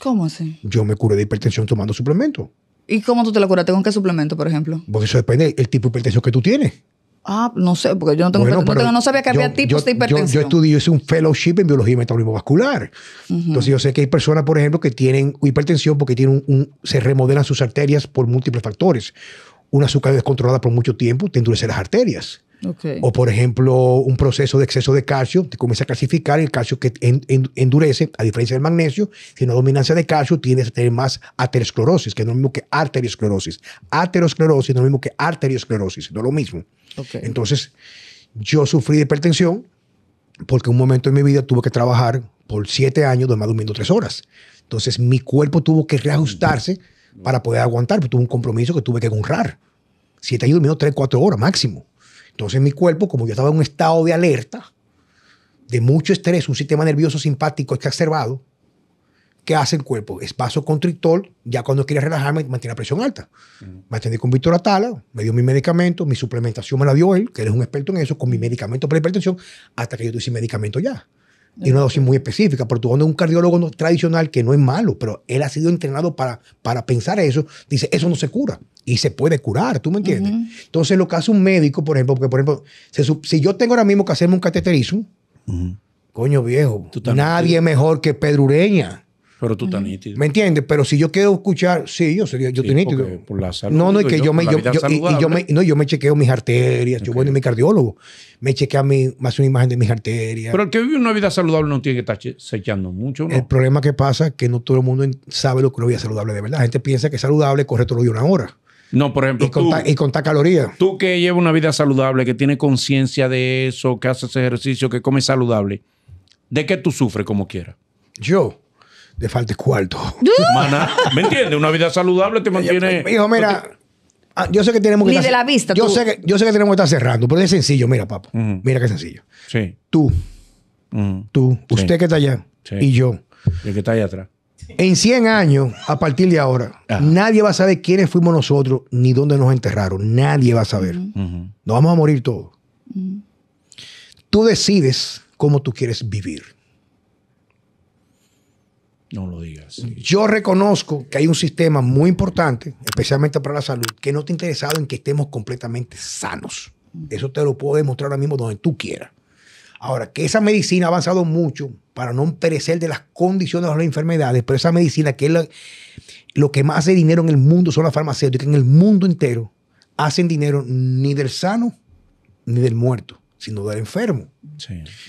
¿Cómo así? Yo me curé de hipertensión tomando suplemento. ¿Y cómo tú te la curaste? ¿Con qué suplemento, por ejemplo? Porque eso depende del tipo de hipertensión que tú tienes. Ah, no sé, porque yo no tengo, no, sabía que había tipos de hipertensión. Yo, yo estudié, hice un fellowship en biología y vascular. Entonces yo sé que hay personas, por ejemplo, que tienen hipertensión porque tienen un, se remodelan sus arterias por múltiples factores. Un azúcar descontrolada por mucho tiempo te endurece las arterias. O por ejemplo, un proceso de exceso de calcio, te comienza a calcificar el calcio que endurece, a diferencia del magnesio, si no dominancia de calcio, tienes a tener más aterosclerosis, que es lo mismo que arteriosclerosis. Aterosclerosis no es lo mismo que arteriosclerosis, no es lo mismo. Entonces, yo sufrí de hipertensión porque un momento en mi vida tuve que trabajar por siete años, más durmiendo tres horas. Entonces, mi cuerpo tuvo que reajustarse para poder aguantar, porque tuve un compromiso que tuve que honrar. Siete años durmiendo tres, cuatro horas máximo. Entonces mi cuerpo, como yo estaba en un estado de alerta, de mucho estrés, un sistema nervioso simpático exacerbado, ¿qué hace el cuerpo? Es contrictor. ya cuando quería relajarme, mantiene la presión alta. Me atendí con Víctor Atala, me dio mi medicamento, mi suplementación me la dio él, que es un experto en eso, con mi medicamento para hipertensión, hasta que yo tuve sin medicamento ya y una dosis muy específica. tú cuando un cardiólogo no, tradicional que no es malo, pero él ha sido entrenado para, para pensar eso. Dice, eso no se cura y se puede curar, ¿tú me entiendes? Entonces, lo que hace un médico, por ejemplo, porque por ejemplo, si yo tengo ahora mismo que hacerme un cateterismo, coño viejo, nadie mejor que Pedro Ureña. Pero tú estás nítido. ¿Me entiendes? Pero si yo quiero escuchar, sí, yo yo Por la salud. No, no, es que yo, me, yo, y, no, yo me chequeo mis arterias. Yo voy a mi cardiólogo. Me chequea mi, me hace una imagen de mis arterias. Pero el que vive una vida saludable no tiene que estar chequeando mucho, ¿no? El problema que pasa es que no todo el mundo sabe lo que es una vida saludable de verdad. La gente piensa que es saludable corre todo de una hora. No, por ejemplo. Y contar, y contar calorías. Tú que llevas una vida saludable, que tienes conciencia de eso, que haces ejercicio, que comes saludable, ¿de qué tú sufres como quieras? Yo te faltes cuarto. ¿me entiendes? Una vida saludable te mantiene. Hijo, mira. Ah, yo sé que tenemos que. estar, Yo sé, que, tenemos que estar cerrando, pero es sencillo. Mira, papá. Mira qué sencillo. Sí. Tú. Tú. Usted que está allá. Y yo. El que está allá atrás. En 100 años, a partir de ahora, nadie va a saber quiénes fuimos nosotros ni dónde nos enterraron. Nadie va a saber. Nos vamos a morir todos. Tú decides cómo tú quieres vivir. No lo digas. Yo reconozco que hay un sistema muy importante, especialmente para la salud, que no está interesado en que estemos completamente sanos. Eso te lo puedo demostrar ahora mismo donde tú quieras. Ahora, que esa medicina ha avanzado mucho para no perecer de las condiciones de las enfermedades, pero esa medicina que es lo que más hace dinero en el mundo son las farmacéuticas, en el mundo entero, hacen dinero ni del sano ni del muerto, sino del enfermo.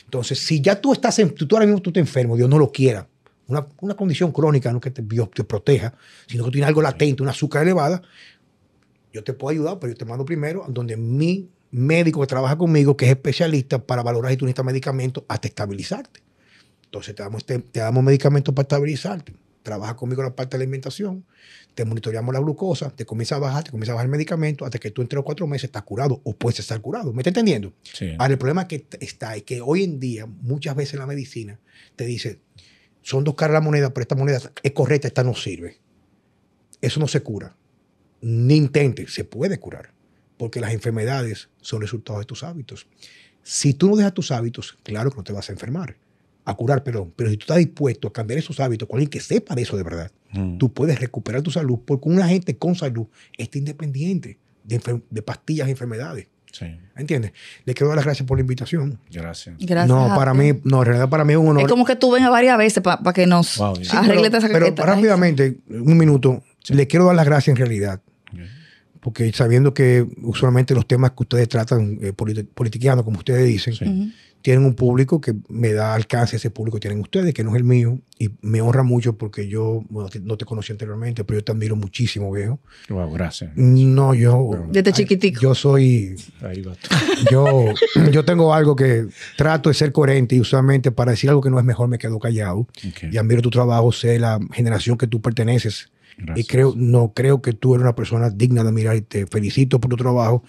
Entonces, si ya tú estás, tú ahora mismo tú te enfermo, Dios no lo quiera, una, una condición crónica, no que te, proteja, sino que tú tienes algo latente, un azúcar elevada, yo te puedo ayudar, pero yo te mando primero donde mi médico que trabaja conmigo, que es especialista para valorar si tú necesitas medicamentos hasta estabilizarte. Entonces te damos, este, te, damos medicamentos para estabilizarte. Trabaja conmigo la parte de la alimentación, te monitoreamos la glucosa, te comienza a bajar, te comienza a bajar el medicamento hasta que tú entre los cuatro meses estás curado o puedes estar curado. ¿Me está entendiendo? Ahora, el problema que está es que hoy en día, muchas veces la medicina te dice, son dos caras la moneda, pero esta moneda es correcta, esta no sirve. Eso no se cura. Ni intente, se puede curar, porque las enfermedades son resultados de tus hábitos. Si tú no dejas tus hábitos, claro que no te vas a enfermar, a curar, perdón, pero si tú estás dispuesto a cambiar esos hábitos con alguien que sepa de eso de verdad, mm. tú puedes recuperar tu salud, porque una gente con salud está independiente de, de pastillas y enfermedades. Sí. ¿Entiendes? Le quiero dar las gracias por la invitación. Gracias. no, para mí, no, en realidad para mí es un honor. Es como que tú vengas varias veces para que nos arregle arregles Pero rápidamente, un minuto, le quiero dar las gracias en realidad. Porque sabiendo que usualmente los temas que ustedes tratan eh, politiqueando, como ustedes dicen, tienen un público que me da alcance ese público que tienen ustedes, que no es el mío, y me honra mucho porque yo, no te conocí anteriormente, pero yo te admiro muchísimo, viejo. Wow, gracias. No, yo... Desde chiquitico. Yo soy... Ahí va yo, yo tengo algo que trato de ser coherente y usualmente para decir algo que no es mejor me quedo callado. Y admiro tu trabajo, sé la generación que tú perteneces. Y creo, no creo que tú eres una persona digna de admirar y te felicito por tu trabajo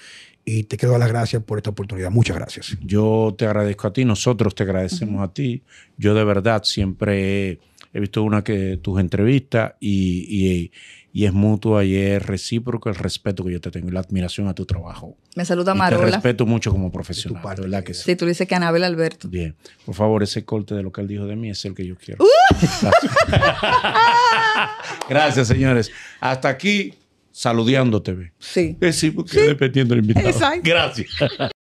y te quedo a las gracias por esta oportunidad. Muchas gracias. Yo te agradezco a ti, nosotros te agradecemos a ti. Yo de verdad siempre he, visto una que tus entrevistas y, y, es mutuo y es recíproco el respeto que yo te tengo y la admiración a tu trabajo. Me saluda Marola. Te respeto mucho como profesional, sí? Si tú dices que Anabel Alberto. Bien, por favor, ese corte de lo que él dijo de mí es el que yo quiero. ¡Uh! Gracias, señores. Hasta aquí Saludándote, TV. Sí. sí, porque dependiendo del invitado. Exacto. Gracias.